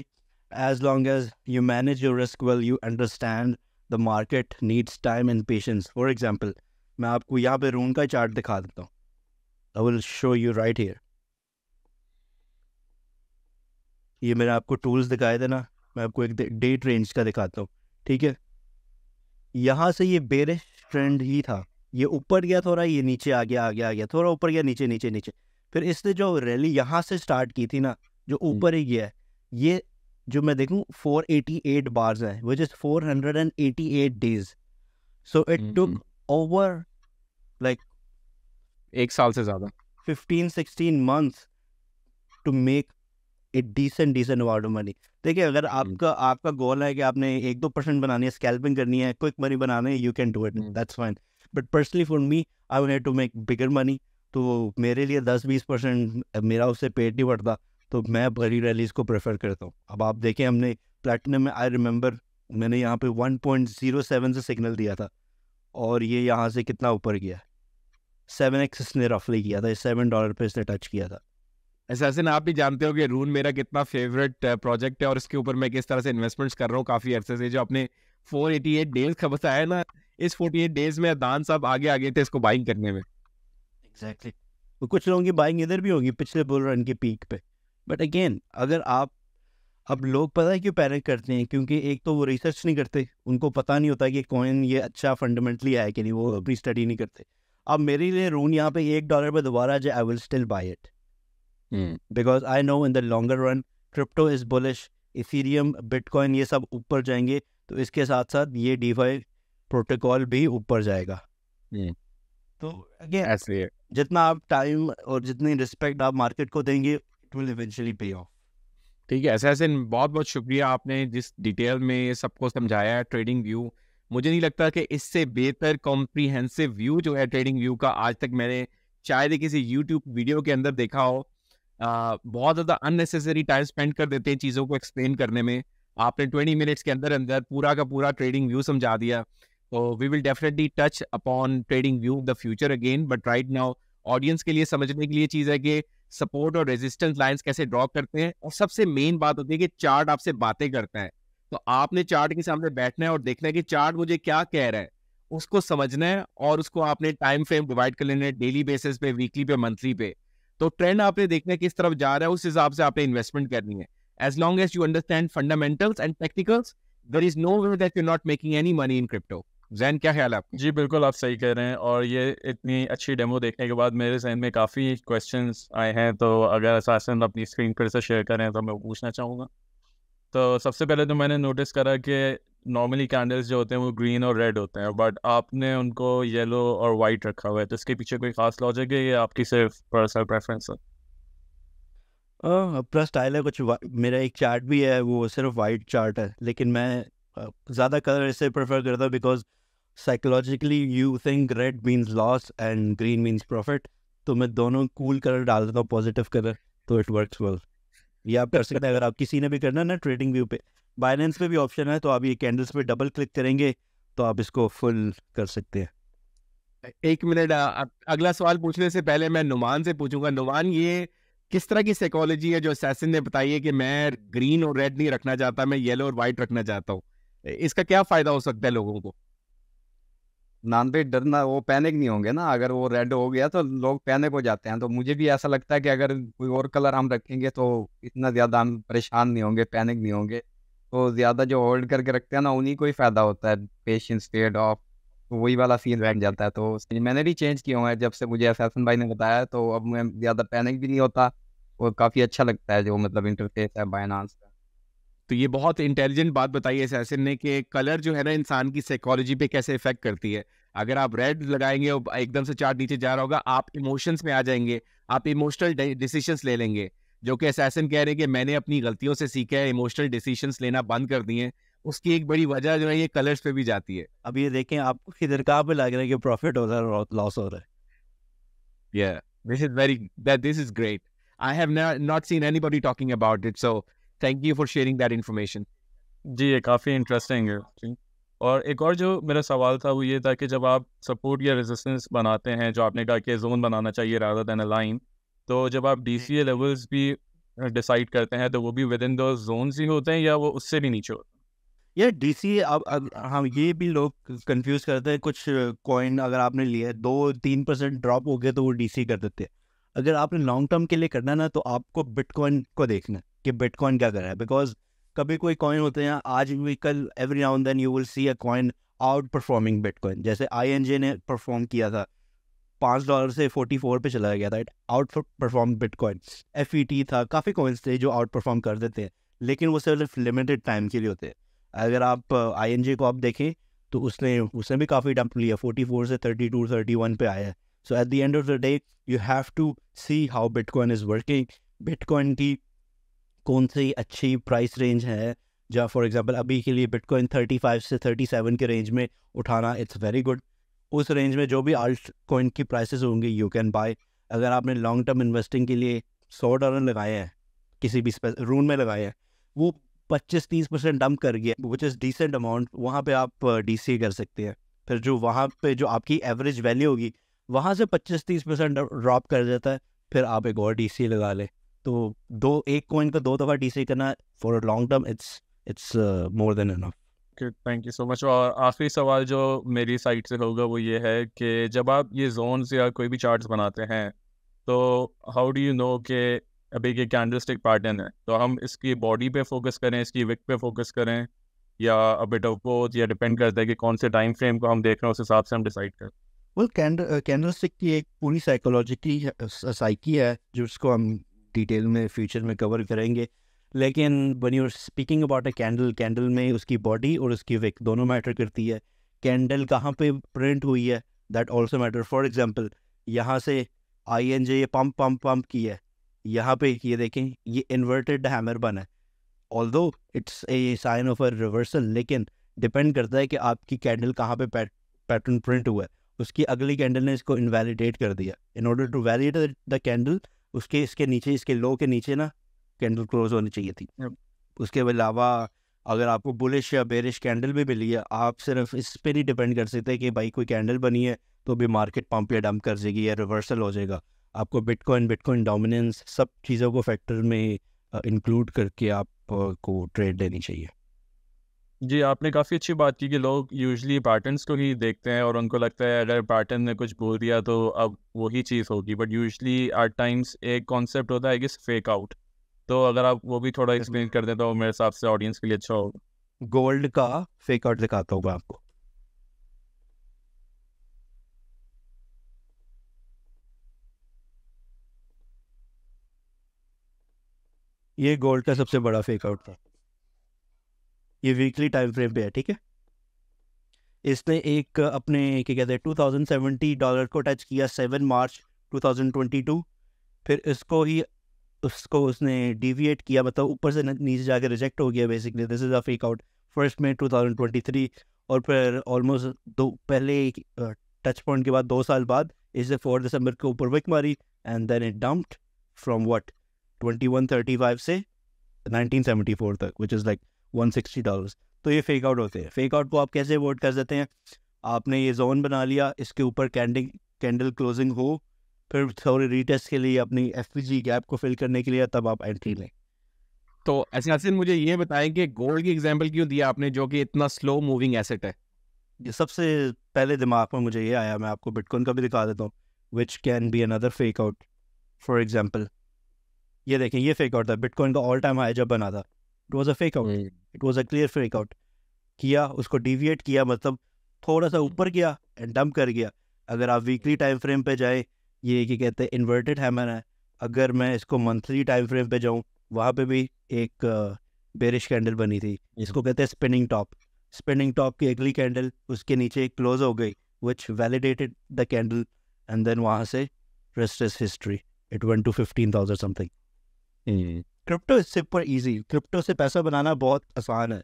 as long as you manage your risk well you understand the market needs time and patience for example मैं आपको यहाँ पे रून का चार्ट दिखा देता हूँ I will show you right here ये मैंने आपको टूल्स दिखाए थे ना मैं आपको एक डेट रेंज का दिखाता हूँ ठीक है यहाँ से ये बेरिश ट्रेंड ही था ये ऊपर गया थोड़ा ये नीचे आ गया आ गया आ गया थोड़ा ऊपर गया नीचे नीचे नीचे फिर इसने जो रैली यहाँ से स्टार्ट की थी ना जो हम्म। ऊपर ही गया है ये जो मैं देखूँ एट बार्स हैं which is eight days so it took over like एक साल से ज़्यादा fifteen sixteen month to make a decent decent amount of money देखिए अगर आपका आपका गोल है कि आपने एक दो परसेंट बनानी है स्कैल्पिंग करनी है क्विक मनी बनाना है you can do it that's fine but personally for me I would to make bigger money तो मेरे लिए दस बीस परसेंट मेरा उससे पेट नहीं बढ़ता तो मैं बड़ी रैलीज को प्रेफर करता हूँ अब आप देखें हमने प्लेटिनम में आई रिमेंबर मैंने यहाँ पे वन पॉइंट जीरो सेवन से सिग्नल दिया था और ये यहाँ से कितना ऊपर गया सेवन एक्स इसने रफली किया था सेवन डॉलर पे इसने टच किया था एसासिन आप भी जानते हो कि रून मेरा कितना फेवरेट प्रोजेक्ट uh, है और इसके ऊपर मैं किस तरह से इन्वेस्टमेंट्स कर रहा हूँ काफ़ी अरसे से जो अपने 488 डेज का बताया ना इस 48 डेज में दान साहब आगे आगे थे इसको बाइंग करने में एग्जैक्टली exactly. तो कुछ लोगों की बाइंग इधर भी होगी पिछले बुल रन के पीक पे बट अगेन अगर आप अब लोग पता है क्यों पैनिक करते हैं क्योंकि एक तो वो रिसर्च नहीं करते उनको पता नहीं होता कि कॉइन ये अच्छा फंडामेंटली आया कि नहीं वो अपनी स्टडी नहीं करते अब मेरे लिए रून यहाँ पे एक डॉलर पर दोबारा जाए I will still buy it because I know in the longer run crypto is bullish Ethereum bitcoin ये सब ऊपर जाएंगे तो इसके साथ साथ ये डीफाई प्रोटोकॉल भी ऊपर जाएगा hmm. तो अगेन ऐसे जितना आप टाइम और जितनी रिस्पेक्ट आप मार्केट को देंगे it will eventually pay off ठीक है ऐसे ऐसे बहुत बहुत शुक्रिया आपने जिस डिटेल में ये सबको समझाया है ट्रेडिंग व्यू मुझे नहीं लगता कि इससे बेहतर कॉम्प्रीहेंसिव व्यू जो है ट्रेडिंग व्यू का आज तक मैंने शायद किसी यूट्यूब वीडियो के अंदर देखा हो बहुत ज़्यादा अननेसेसरी टाइम स्पेंड कर देते हैं चीज़ों को एक्सप्लेन करने में आपने ट्वेंटी मिनट्स के अंदर अंदर पूरा का पूरा ट्रेडिंग व्यू समझा दिया तो we will definitely touch upon trading view the future again but right now audience के लिए समझने के लिए चीज़ है कि सपोर्ट और रेजिस्टेंस लाइंस कैसे ड्रॉ करते हैं और सबसे मेन बात होती है कि चार्ट आपसे बातें करता है तो आपने चार्ट के सामने बैठना है और देखना है कि चार्ट मुझे क्या कह रहा है उसको समझना है और उसको आपने टाइम फ्रेम डिवाइड कर लेना है डेली बेसिस पे वीकली पे मंथली पे तो ट्रेंड आपने देखना है किस तरफ जा रहा है उस हिसाब से आपने इन्वेस्टमेंट करनी है as long as you understand fundamentals and technicals there is no way that you not making any money in crypto Jain क्या ख्याल है आपका जी बिल्कुल आप सही कह रहे हैं और ये इतनी अच्छी डेमो देखने के बाद मेरे जहन में काफ़ी क्वेश्चन आए हैं तो अगर असासन अपनी स्क्रीन पर से शेयर करें तो मैं पूछना चाहूँगा तो सबसे पहले तो मैंने नोटिस करा कि नॉर्मली कैंडल्स जो होते हैं वो ग्रीन और रेड होते हैं बट आपने उनको येलो और वाइट रखा हुआ है तो इसके पीछे कोई खास लॉजिक है या आपकी सिर्फ पर्सनल प्रेफरेंस है अपना स्टाइल है कुछ मेरा एक चार्ट भी है वो सिर्फ वाइट चार्ट है लेकिन मैं ज़्यादा कलर इसे प्रेफर करता हूँ because psychologically you think red means loss and green means profit तो मैं दोनों कूल कलर डाल देता हूँ पॉजिटिव कलर तो इट वर्क्स वेल ये आप कर सकते हैं अगर आप किसी ने भी करना ना ट्रेडिंग व्यू पे बाइनेंस पे भी ऑप्शन है तो आप ये कैंडल्स पे डबल क्लिक करेंगे तो आप इसको फुल कर सकते हैं एक मिनट अगला सवाल पूछने से पहले मैं नुमान से पूछूंगा नुमान ये किस तरह की साइकोलॉजी है जो सैसिन ने बताई है कि मैं ग्रीन और रेड नहीं रखना चाहता मैं येलो और वाइट रखना चाहता हूँ इसका क्या फायदा हो सकता है लोगों को नान पे डरना वो पैनिक नहीं होंगे ना अगर वो रेड हो गया तो लोग पैनिक हो जाते हैं तो मुझे भी ऐसा लगता है कि अगर कोई और कलर हम रखेंगे तो इतना ज़्यादा हम परेशान नहीं होंगे पैनिक नहीं होंगे तो ज़्यादा जो होल्ड करके रखते हैं ना उन्हीं को ही फ़ायदा होता है पेशेंस पेड ऑफ तो वही वाला सीन बन जाता है तो मैंने भी चेंज किया हुआ है जब से मुझे असैसन भाई ने बताया तो अब मैं ज़्यादा पैनिक भी नहीं होता और काफ़ी अच्छा लगता है जो मतलब इंटरफेस है बाइनांस का तो ये बहुत इंटेलिजेंट बात बताई है सैसन ने कि कलर जो है ना इंसान की साइकोलॉजी पे कैसे इफेक्ट करती है अगर आप रेड लगाएंगे और एकदम से चार्ट नीचे जा रहा होगा आप इमोशंस में आ जाएंगे आप इमोशनल डिसीशंस ले लेंगे जो कि असैसन कह रहे हैं कि मैंने अपनी गलतियों से सीखा है इमोशनल डिसीशन लेना बंद कर दिए उसकी एक बड़ी वजह जो है ये कलर्स पे भी जाती है अब ये देखें आप किधर कहाँ पे लग रहा है कि प्रॉफिट हो रहा है लॉस हो रहा है या this is very that this is great I have not seen anybody talking about it so thank you for sharing that information जी ये काफ़ी इंटरेस्टिंग है और एक और जो मेरा सवाल था वो ये था कि जब आप सपोर्ट या रेजिस्टेंस बनाते हैं जो आपने कहा कि जोन बनाना चाहिए राधा देन अ लाइन तो जब आप डी सी ए लेवल्स भी डिसाइड करते हैं तो वो भी विद इन दो जोन ही होते हैं या वो उससे भी नीचे होते हैं यार डी सी अब अब हाँ ये भी लोग कंफ्यूज करते हैं कुछ कॉइन अगर आपने लिया दो तीन परसेंट ड्रॉप हो गया तो वो डी सी कर देते हैं अगर आपने लॉन्ग टर्म के लिए करना है ना तो आपको बिटकॉइन को देखना है कि बिटकॉइन क्या कर रहा है बिकॉज कभी कोई कॉइन होते हैं आज भी कल every now then you will see a coin outperforming bitcoin जैसे आई एन जे ने परफॉर्म किया था पाँच डॉलर से फोर्टी फोर पे चला गया था it outperform Bitcoin F E T था काफ़ी कॉइन्स थे जो आउट परफॉर्म कर देते हैं लेकिन वो सिर्फ लिमिटेड टाइम के लिए होते हैं अगर आप आई एन जी को आप देखें तो उसने उसने भी काफ़ी डंप लिया फोर्टी फोर से थर्टी टू थर्टी वन पे आया so at the end of the day you have to see how bitcoin is working bitcoin की कौन सी अच्छी प्राइस रेंज है जहाँ फॉर एग्जाम्पल अभी के लिए बिटकॉइन थर्टी फाइव से थर्टी सेवन के रेंज में उठाना इट्स वेरी गुड उस रेंज में जो भी आल्ट कॉइन की प्राइसेस होंगी यू कैन बाय अगर आपने लॉन्ग टर्म इन्वेस्टिंग के लिए सौ डॉलर लगाए हैं किसी भी रून में लगाए हैं वो पच्चीस तीस परसेंट डम्प कर गया विच इज़ डिसेंट अमाउंट वहाँ पर आप डी uh, सी कर सकते हैं फिर जो वहाँ पर जो आपकी एवरेज वैल्यू होगी वहाँ से पच्चीस तीस परसेंट ड्रॉप कर जाता है फिर आप एक और डी सी लगा लें तो दो एक कॉइन का दो दफ़ा डी सी करना for a long term it's it's more than enough thank you so much और आखिरी सवाल जो मेरी साइड से होगा वो ये है कि जब आप ये जोन्स या कोई भी चार्ट्स बनाते हैं तो हाउ डू यू नो के अभी के कैंडल स्टिक पैटर्न है तो हम इसकी बॉडी पे फोकस करें इसकी विक पे फोकस करें या अबिट ऑफ बोथ या डिपेंड करता है कि कौन से टाइम फ्रेम को हम देख रहे हैं उस हिसाब से हम डिसाइड करें वेल कैंडल स्टिक की एक पूरी साइकोलॉजिकली साइकी uh, है जिसको हम डिटेल में फ्यूचर में कवर करेंगे लेकिन when you speaking about a candle candle में उसकी बॉडी और उसकी विक दोनों मैटर करती है कैंडल कहाँ पे प्रिंट हुई है that also matter for example यहाँ से आई एन जे ये पम्प पम्प पम्प की है यहाँ पे ये देखें ये इन्वर्टेड हैमर बन है although it's a sign of a reversal लेकिन डिपेंड करता है कि आपकी कैंडल कहाँ पे पैटर्न प्रिंट हुआ है उसकी अगली कैंडल ने इसको इनवैलिडेट कर दिया in order to validate the candle उसके इसके नीचे इसके लो के नीचे ना कैंडल क्लोज होनी चाहिए थी उसके अलावा अगर आपको बुलिश या बेरिश कैंडल भी मिली है आप सिर्फ इस पर ही डिपेंड कर सकते कि भाई कोई कैंडल बनी है तो भी मार्केट पंप या डंप कर जाएगी या रिवर्सल हो जाएगा आपको बिटकॉइन बिटकॉइन डोमिनेंस सब चीज़ों को फैक्टर में इंक्लूड करके आपको ट्रेड लेनी चाहिए जी आपने काफ़ी अच्छी बात की कि लोग यूजली पैटर्न्स को ही देखते हैं और उनको लगता है अगर पैटर्न ने कुछ बोल दिया तो अब वही चीज़ होगी बट यूजली एट टाइम्स एक कॉन्सेप्ट होता है कि फेक आउट तो अगर आप वो भी थोड़ा एक्सप्लेन कर दें तो मेरे हिसाब से ऑडियंस के लिए अच्छा होगा गोल्ड का फेक आउट दिखाता हूँ आपको ये गोल्ड का सबसे बड़ा फेक आउट था ये वीकली टाइम फ्रेम पे है ठीक है इसने एक अपने क्या कहते हैं टू थाउजेंड सेवेंटी डॉलर को टच किया seven March two thousand twenty two फिर इसको ही उसको उसने डिविएट किया मतलब ऊपर से नीचे जाके रिजेक्ट हो गया basically this is a fake out first May 2023 और फिर ऑलमोस्ट दो पहले टच पॉइंट के बाद दो साल बाद इस फोर दिसंबर के ऊपर विक मारी and then it dumped from what 2135 से 1974 तक विच इज़ लाइक 160 डॉलर्स तो ये फेक आउट होते हैं फेक आउट को आप कैसे वोट कर देते हैं आपने ये जोन बना लिया इसके ऊपर कैंडिंग कैंडल क्लोजिंग हो फिर थोड़ी रीटेस्ट के लिए अपनी एफ गैप को फिल करने के लिए तब आप एंट्री लें तो ऐसे मुझे ये बताएं कि गोल्ड की एग्जाम्पल क्यों दिया आपने जो कि इतना स्लो मूविंग एसेट है ये सबसे पहले दिमाग में मुझे ये आया मैं आपको बिटकॉइन का भी दिखा देता हूँ which can be another fake out for example ये देखें ये फेक आउट था बिटकॉइन का ऑल टाइम हाई जब बना था it was a fake out it was a clear fake out किया उसको डिविएट किया मतलब थोड़ा सा ऊपर गया एंड डंप कर गया अगर आप वीकली टाइम फ्रेम पे जाए ये कि कहते हैं इन्वर्टेड हैमर है अगर मैं इसको मंथली टाइम फ्रेम पे जाऊँ वहाँ पे भी एक बेरिश कैंडल बनी थी इसको कहते हैं स्पिनिंग टॉप स्पिनिंग टॉप की अगली कैंडल उसके नीचे क्लोज हो गई which validated the candle and then वहाँ से rest is history it went to fifteen thousand something crypto is super easy crypto से पैसा बनाना बहुत आसान है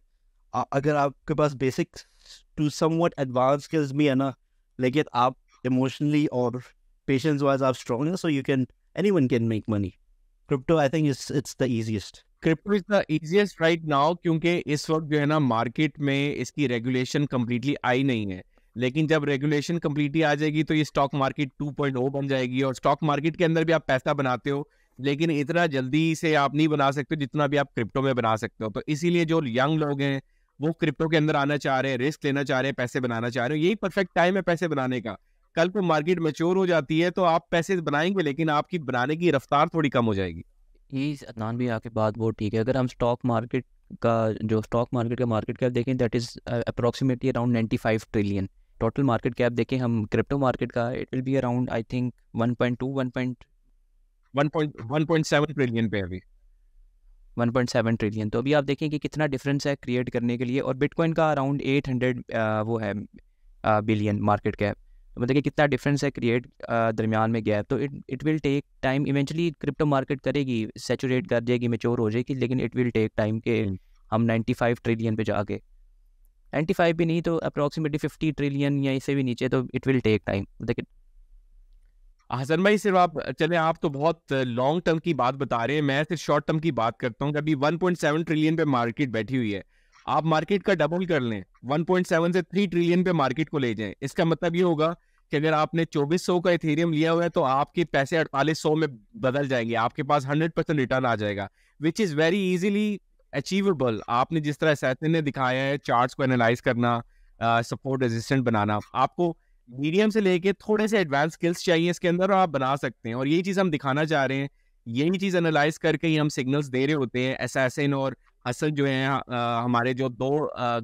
आ, अगर आपके पास basic to somewhat advance skills भी है ना लेकिन आप इमोशनली और patience wise are stronger so you can anyone can make money crypto i think is it's the easiest crypto is the easiest right now क्योंकि इस वक्त जो है ना मार्केट में इसकी रेगुलेशन कम्प्लीटली आई नहीं है लेकिन जब रेगुलेशन कम्प्लीटली आ जाएगी तो ये स्टॉक मार्केट 2.0 बन जाएगी और स्टॉक मार्केट के अंदर भी आप पैसा बनाते हो लेकिन इतना जल्दी से आप नहीं बना सकते जितना भी आप क्रिप्टो में बना सकते हो तो इसीलिए जो यंग लोग हैं वो क्रिप्टो के अंदर आना चाह रहे हैं रिस्क लेना चाह रहे हैं पैसे बनाना चाह रहे हैं यही परफेक्ट टाइम है पैसे बनाने का कल को मार्केट मेच्योर हो जाती है तो आप पैसे बनाएंगे लेकिन आपकी बनाने की रफ्तार थोड़ी कम हो जाएगी ये अदनान भी आके बात बहुत ठीक है अगर हम स्टॉक मार्केट का जो स्टॉक मार्केट का मार्केट कैप देखें that is approximately around ninety five trillion total market cap देखें हम क्रिप्टो मार्केट का it will be around I think one point two one point one point seven trillion पे अभी seven trillion तो अभी आप देखें कि कितना डिफरेंस है क्रिएट करने के लिए और बिटकॉइन का अराउंड एट हंड्रेड वो है बिलियन मार्केट कैप मतलब कि कितना डिफरेंस है क्रिएट दरमियान में गैप तो it it will take time eventually crypto market करेगी सेचूरेट कर जाएगी मेच्योर हो जाएगी लेकिन इट विल टेक टाइम के हम्म। हम नाइन्टी फाइव ट्रिलियन पे जाके नाइन्टी फाइव भी नहीं तो अप्रोक्सीमेटली फिफ्टी ट्रिलियन या इससे भी नीचे तो इट विल टेक टाइम देखिए हसन भाई सिर्फ आप चले आप तो बहुत लॉन्ग टर्म की बात बता रहे हैं मैं सिर्फ शॉर्ट टर्म की बात करता हूँ अभी 1.7 ट्रिलियन पे मार्केट बैठी हुई है आप मार्केट का डबल कर लें 1.7 से 3 ट्रिलियन पे मार्केट को ले जाएं इसका मतलब ये होगा कि अगर आपने 2400 का इथेरियम लिया हुआ है तो आपके पैसे 4800 में बदल जाएंगे आपके पास 100 परसेंट रिटर्न आ जाएगा which is very easily achievable आपने जिस तरह सैतन ने दिखाया है चार्ट्स को एनालाइज करना सपोर्ट रेजिस्टेंट बनाना आपको मीडियम से लेके थोड़े से एडवांस स्किल्स चाहिए इसके अंदर और आप बना सकते हैं और यही चीज़ हम दिखाना चाह रहे हैं यही चीज़ एनालाइज करके ही हम सिग्नल्स दे रहे होते हैं एसेसिन और असल जो है हाँ, हमारे जो दो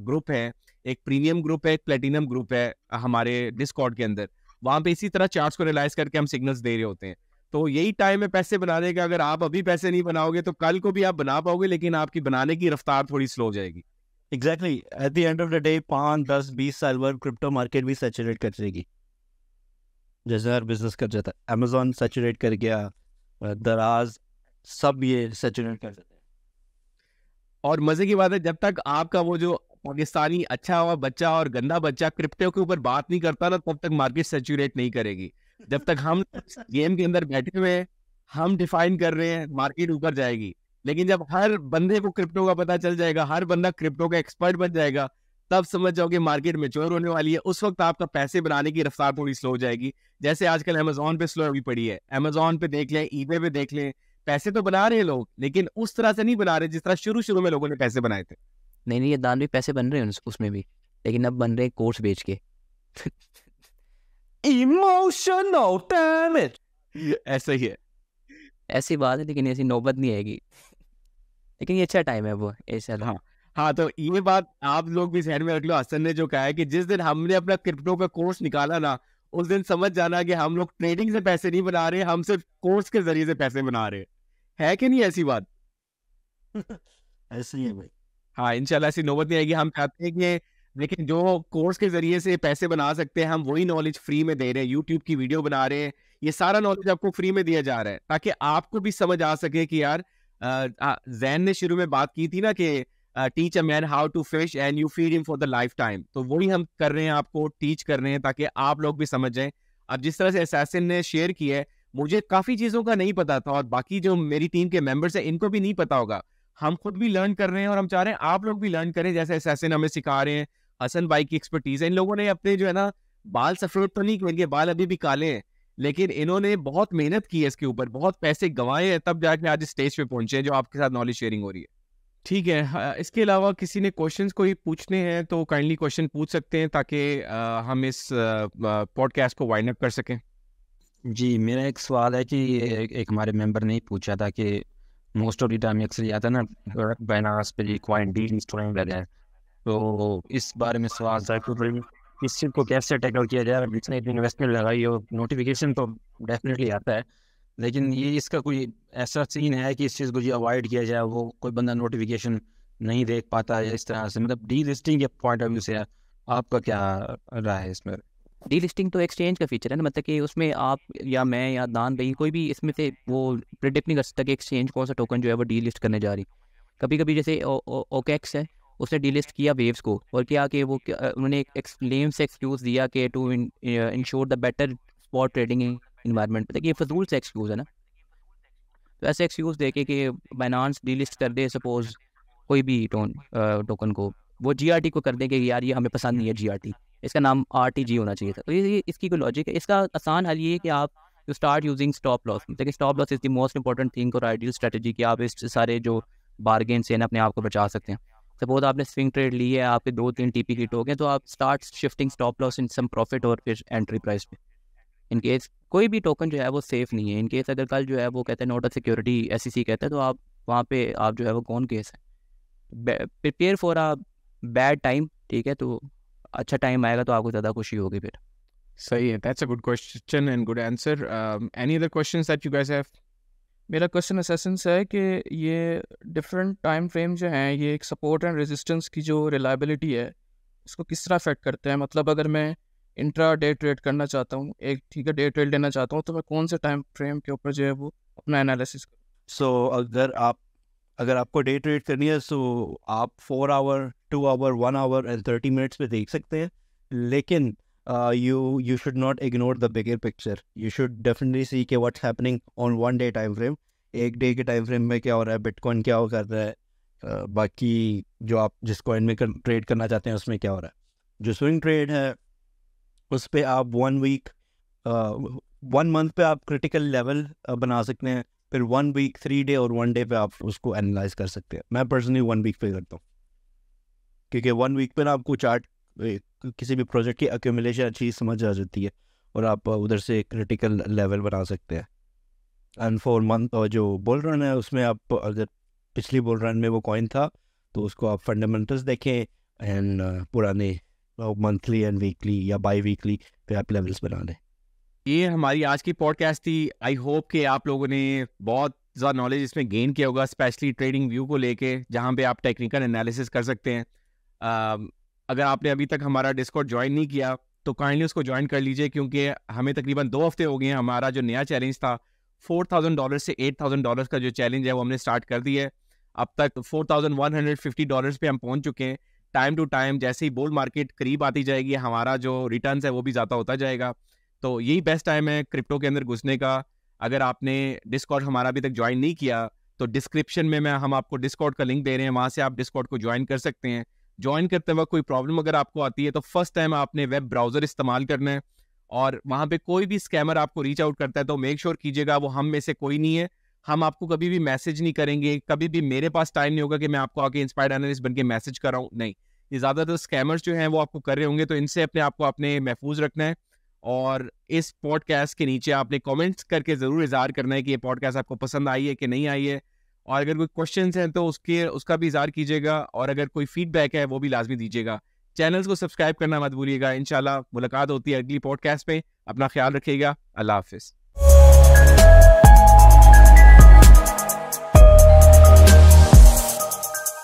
ग्रुप हैं एक प्रीमियम ग्रुप है एक प्लेटिनम ग्रुप है हमारे डिस्कॉर्ड के अंदर वहाँ पे इसी तरह चार्ट्स को रिलाइज करके हम सिग्नल्स दे रहे होते हैं तो यही टाइम है पैसे बनाने का अगर आप अभी पैसे नहीं बनाओगे तो कल को भी आप बना पाओगे लेकिन आपकी बनाने की रफ्तार थोड़ी स्लो हो जाएगी exactly at the end of the day पाँच दस बीस साल बाद क्रिप्टो मार्केट भी सेचुरेट कर जाएगी जैसे हर बिजनेस कर जाता है अमेजोन सेचुरेट कर गया दराज सब ये सेचुरेट कर जाता और मजे की बात है जब तक आपका वो जो पाकिस्तानी अच्छा हुआ बच्चा और गंदा बच्चा क्रिप्टो के ऊपर बात नहीं करता ना तब तक मार्केट सेचुरेट नहीं करेगी जब तक हम गेम के अंदर बैठे हुए हैं हम डिफाइन कर रहे हैं मार्केट ऊपर जाएगी लेकिन जब हर बंदे को क्रिप्टो का पता चल जाएगा हर बंदा क्रिप्टो का एक्सपर्ट बन जाएगा तब समझ जाओगे मार्केट मेच्योर होने वाली है उस वक्त आपका पैसे बनाने की रफ्तार थोड़ी स्लो हो जाएगी जैसे आजकल अमेजोन पे स्लो अभी पड़ी है अमेजोन पे देख लें ई पे देख लें पैसे तो बना रहे हैं लोग लेकिन उस तरह से नहीं बना रहे जिस तरह शुरू शुरू में लोगों ने पैसे बनाए थे नहीं नहीं ये दान भी पैसे बन रहे हैं उसमें भी लेकिन अब बन रहे कोर्स बेच के इमोशनल डैमेज ऐसा ही है ऐसी बात है लेकिन ऐसी नौबत नहीं आएगी लेकिन ये अच्छा टाइम है वो ऐसा हाँ हाँ तो ये बात आप लोग भी शहर में रख लो हसन ने जो कहा है कि जिस दिन हमने अपना क्रिप्टो का कोर्स निकाला ना उस दिन समझ जाना कि हम लोग ट्रेडिंग से पैसे नहीं बना रहे हम सिर्फ कोर्स के जरिए से पैसे बना रहे हैं है कि नहीं ऐसी बात ऐसी है भाई हाँ इनशाला ऐसी नौबत नहीं आएगी हम चाहते हैं कि लेकिन जो कोर्स के जरिए से पैसे बना सकते हैं हम वही नॉलेज फ्री में दे रहे हैं यूट्यूब की वीडियो बना रहे हैं ये सारा नॉलेज आपको फ्री में दिया जा रहा है ताकि आपको भी समझ आ सके कि यार जैन ने शुरू में बात की थी ना कि teach a man how to fish and you feed him for the lifetime तो वही हम कर रहे हैं आपको टीच कर रहे हैं ताकि आप लोग भी समझ जाएं अब जिस तरह से असैसिन ने शेयर किया है मुझे काफी चीजों का नहीं पता था और बाकी जो मेरी टीम के मेंबर्स हैं इनको भी नहीं पता होगा हम खुद भी लर्न कर रहे हैं और हम चाह रहे हैं आप लोग भी लर्न करें जैसे असैसिन हमें सिखा रहे हैं हसन भाई की एक्सपर्टीज है इन लोगों ने अपने जो है ना बाल सफेद तो नहीं इनके बाल अभी भी काले हैं लेकिन इन्होंने बहुत मेहनत की है इसके ऊपर बहुत पैसे गंवाए हैं तब जाके आज स्टेज पे पहुंचे हैं जो आपके साथ नॉलेज शेयरिंग हो रही है ठीक है इसके अलावा किसी ने क्वेश्चंस कोई पूछने हैं तो काइंडली क्वेश्चन पूछ सकते हैं ताकि हम इस पॉडकास्ट को वाइंड अप कर सकें जी मेरा एक सवाल है कि एक, एक हमारे मेंबर ने पूछा था कि मोस्ट ऑफ द टाइम अक्सर ये आता है ना प्रोडक्ट बैनार्स पे डी इंस्टॉलिंग तो इस बारे में सवाल साहब इस चीज़ को कैसे टैकल किया जाए जिसने इतनी इन्वेस्टमेंट लगाई हो नोटिफिकेशन तो डेफिनेटली आता है लेकिन ये इसका कोई ऐसा सीन है कि इस चीज़ को जो अवॉइड किया जाए वो कोई बंदा नोटिफिकेशन नहीं देख पाता है इस तरह से मतलब डी लिस्टिंग के पॉइंट ऑफ व्यू से आपका क्या राय है इसमें डीलिस्टिंग तो एक्सचेंज का फीचर है ना मतलब कि उसमें आप या मैं या दान भाई कोई भी इसमें से वो प्रिडिक्ट नहीं कर सकता कि एक्सचेंज कौन सा टोकन जो है वो डीलिस्ट करने जा रही कभी कभी जैसे ओकेक्स है उसने डीलिस्ट किया वेव्स को और क्या कि वो उन्होंने एक क्लेम से एक्सक्यूज़ दिया कि to ensure the better spot trading environment मतलब कि ये फजूल से एक्सक्यूज़ है ना तो ऐसे एक्सक्यूज़ दे के कि डी डीलिस्ट कर दे सपोज़ कोई भी टोन टोकन को वो जी को कर दें कि यार ये हमें पसंद नहीं है जी इसका नाम आर टी जी होना चाहिए था तो ये इसकी कोई लॉजिक है इसका आसान हल ये है कि आप you start using stop loss देखिए stop loss is the most important thing और आइडियल स्ट्रेटेजी कि आप इस सारे जो बारगेन से अपने आप को बचा सकते हैं सपोज आपने स्विंग ट्रेड ली है आपके दो तीन टी पी की हो गए तो आप start shifting stop loss in some profit और फिर एंट्री प्राइस पे इन केस कोई भी टोकन जो है वो सेफ नहीं है इन केस अगर कल जो है वो कहते हैं note of security S C C कहता है तो आप वहाँ पे आप जो है वो कौन केस है prepare for a bad time ठीक है तो अच्छा टाइम आएगा तो आपको ज़्यादा खुशी होगी फिर सही है that's a good question and good answer any other question that you guys have मेरा क्वेश्चन असेसेंस है कि ये डिफरेंट टाइम फ्रेम जो हैं ये एक सपोर्ट एंड रेजिस्टेंस की जो रिलायबिलिटी है उसको किस तरह अफेक्ट करते हैं मतलब अगर मैं इंट्रा डे ट्रेड करना चाहता हूँ एक ठीक है डे ट्रेड लेना चाहता हूँ तो मैं कौन से टाइम फ्रेम के ऊपर जो है वो अपना एनालिसिस करूँ सो so, अगर आप अगर आपको डे ट्रेड करनी है सो so आप four hour two hour one hour and thirty minutes में देख सकते हैं लेकिन you you should not ignore the bigger picture you should definitely see के what's happening on one day time frame एक डे के time frame में क्या हो रहा है बिटकॉइन क्या हो कर रहा है uh, बाकी जो आप जिस कॉइन में कर, ट्रेड करना चाहते हैं उसमें क्या हो रहा है जो स्विंग ट्रेड है उस पर आप वन वीक वन मंथ पे आप क्रिटिकल लेवल uh, uh, बना सकते हैं फिर वन वीक थ्री डे और वन डे पे आप उसको एनालाइज कर सकते हैं मैं पर्सनली वन वीक पे करता हूँ क्योंकि वन वीक में ना आपको चार्ट किसी भी प्रोजेक्ट की अक्यूमलेशन अच्छी समझ आ जाती है और आप उधर से क्रिटिकल लेवल बना सकते हैं एंड फोर मंथ और जो बोल रन है उसमें आप अगर पिछली बोल रन में वो कॉइन था तो उसको आप फंडामेंटल्स देखें एंड पुराने मंथली एंड वीकली या बाई वीकली पे आप लेवल्स बना लें ये हमारी आज की पॉडकास्ट थी आई होप कि आप लोगों ने बहुत ज़्यादा नॉलेज इसमें गेन किया होगा स्पेशली ट्रेडिंग व्यू को लेके जहाँ पे आप टेक्निकल एनालिसिस कर सकते हैं Um, अगर आपने अभी तक हमारा डिस्कॉर्ड ज्वाइन नहीं किया तो काइंडली उसको ज्वाइन कर लीजिए क्योंकि हमें तकरीबन दो हफ्ते हो गए हैं हमारा जो नया चैलेंज था फोर थाउजेंड डॉलर से एट थाउजेंड डॉलर का जो चैलेंज है वो हमने स्टार्ट कर दिया है अब तक four thousand one hundred fifty dollar पर हम पहुँच चुके हैं टाइम टू टाइम जैसे ही बोल्ड मार्केट करीब आती जाएगी हमारा जो रिटर्न है वो भी ज़्यादा होता जाएगा तो यही बेस्ट टाइम है क्रिप्टो के अंदर घुसने का अगर आपने डिस्कॉर्ड हमारा अभी तक ज्वाइन नहीं किया तो डिस्क्रिप्शन में मैं हम आपको डिस्कॉर्ड का लिंक दे रहे हैं वहाँ से आप डिस्कॉर्ड को ज्वाइन कर सकते हैं ज्वाइन करते वक्त कोई प्रॉब्लम अगर आपको आती है तो फर्स्ट टाइम आपने वेब ब्राउजर इस्तेमाल करना है और वहाँ पे कोई भी स्कैमर आपको रीच आउट करता है तो मेक श्योर sure कीजिएगा वो हम में से कोई नहीं है हम आपको कभी भी मैसेज नहीं करेंगे कभी भी मेरे पास टाइम नहीं होगा कि मैं आपको आके इंस्पायर्ड एनालिस्ट बन मैसेज कर रहा हूँ नहीं ये ज़्यादातर स्कैमर्स जो हैं वो आपको कर रहे होंगे तो इनसे अपने आप को अपने महफूज रखना है और इस पॉडकास्ट के नीचे आपने कमेंट्स करके ज़रूर इजहार करना है कि ये पॉडकास्ट आपको पसंद आई है कि नहीं आई है और अगर कोई क्वेश्चन हैं तो उसके उसका भी इजहार कीजिएगा और अगर कोई फीडबैक है वो भी लाजमी दीजिएगा चैनल्स को सब्सक्राइब करना मत भूलिएगा इनशाला मुलाकात होती है अगली पॉडकास्ट में अपना ख्याल रखिएगा अल्लाह हाफिज़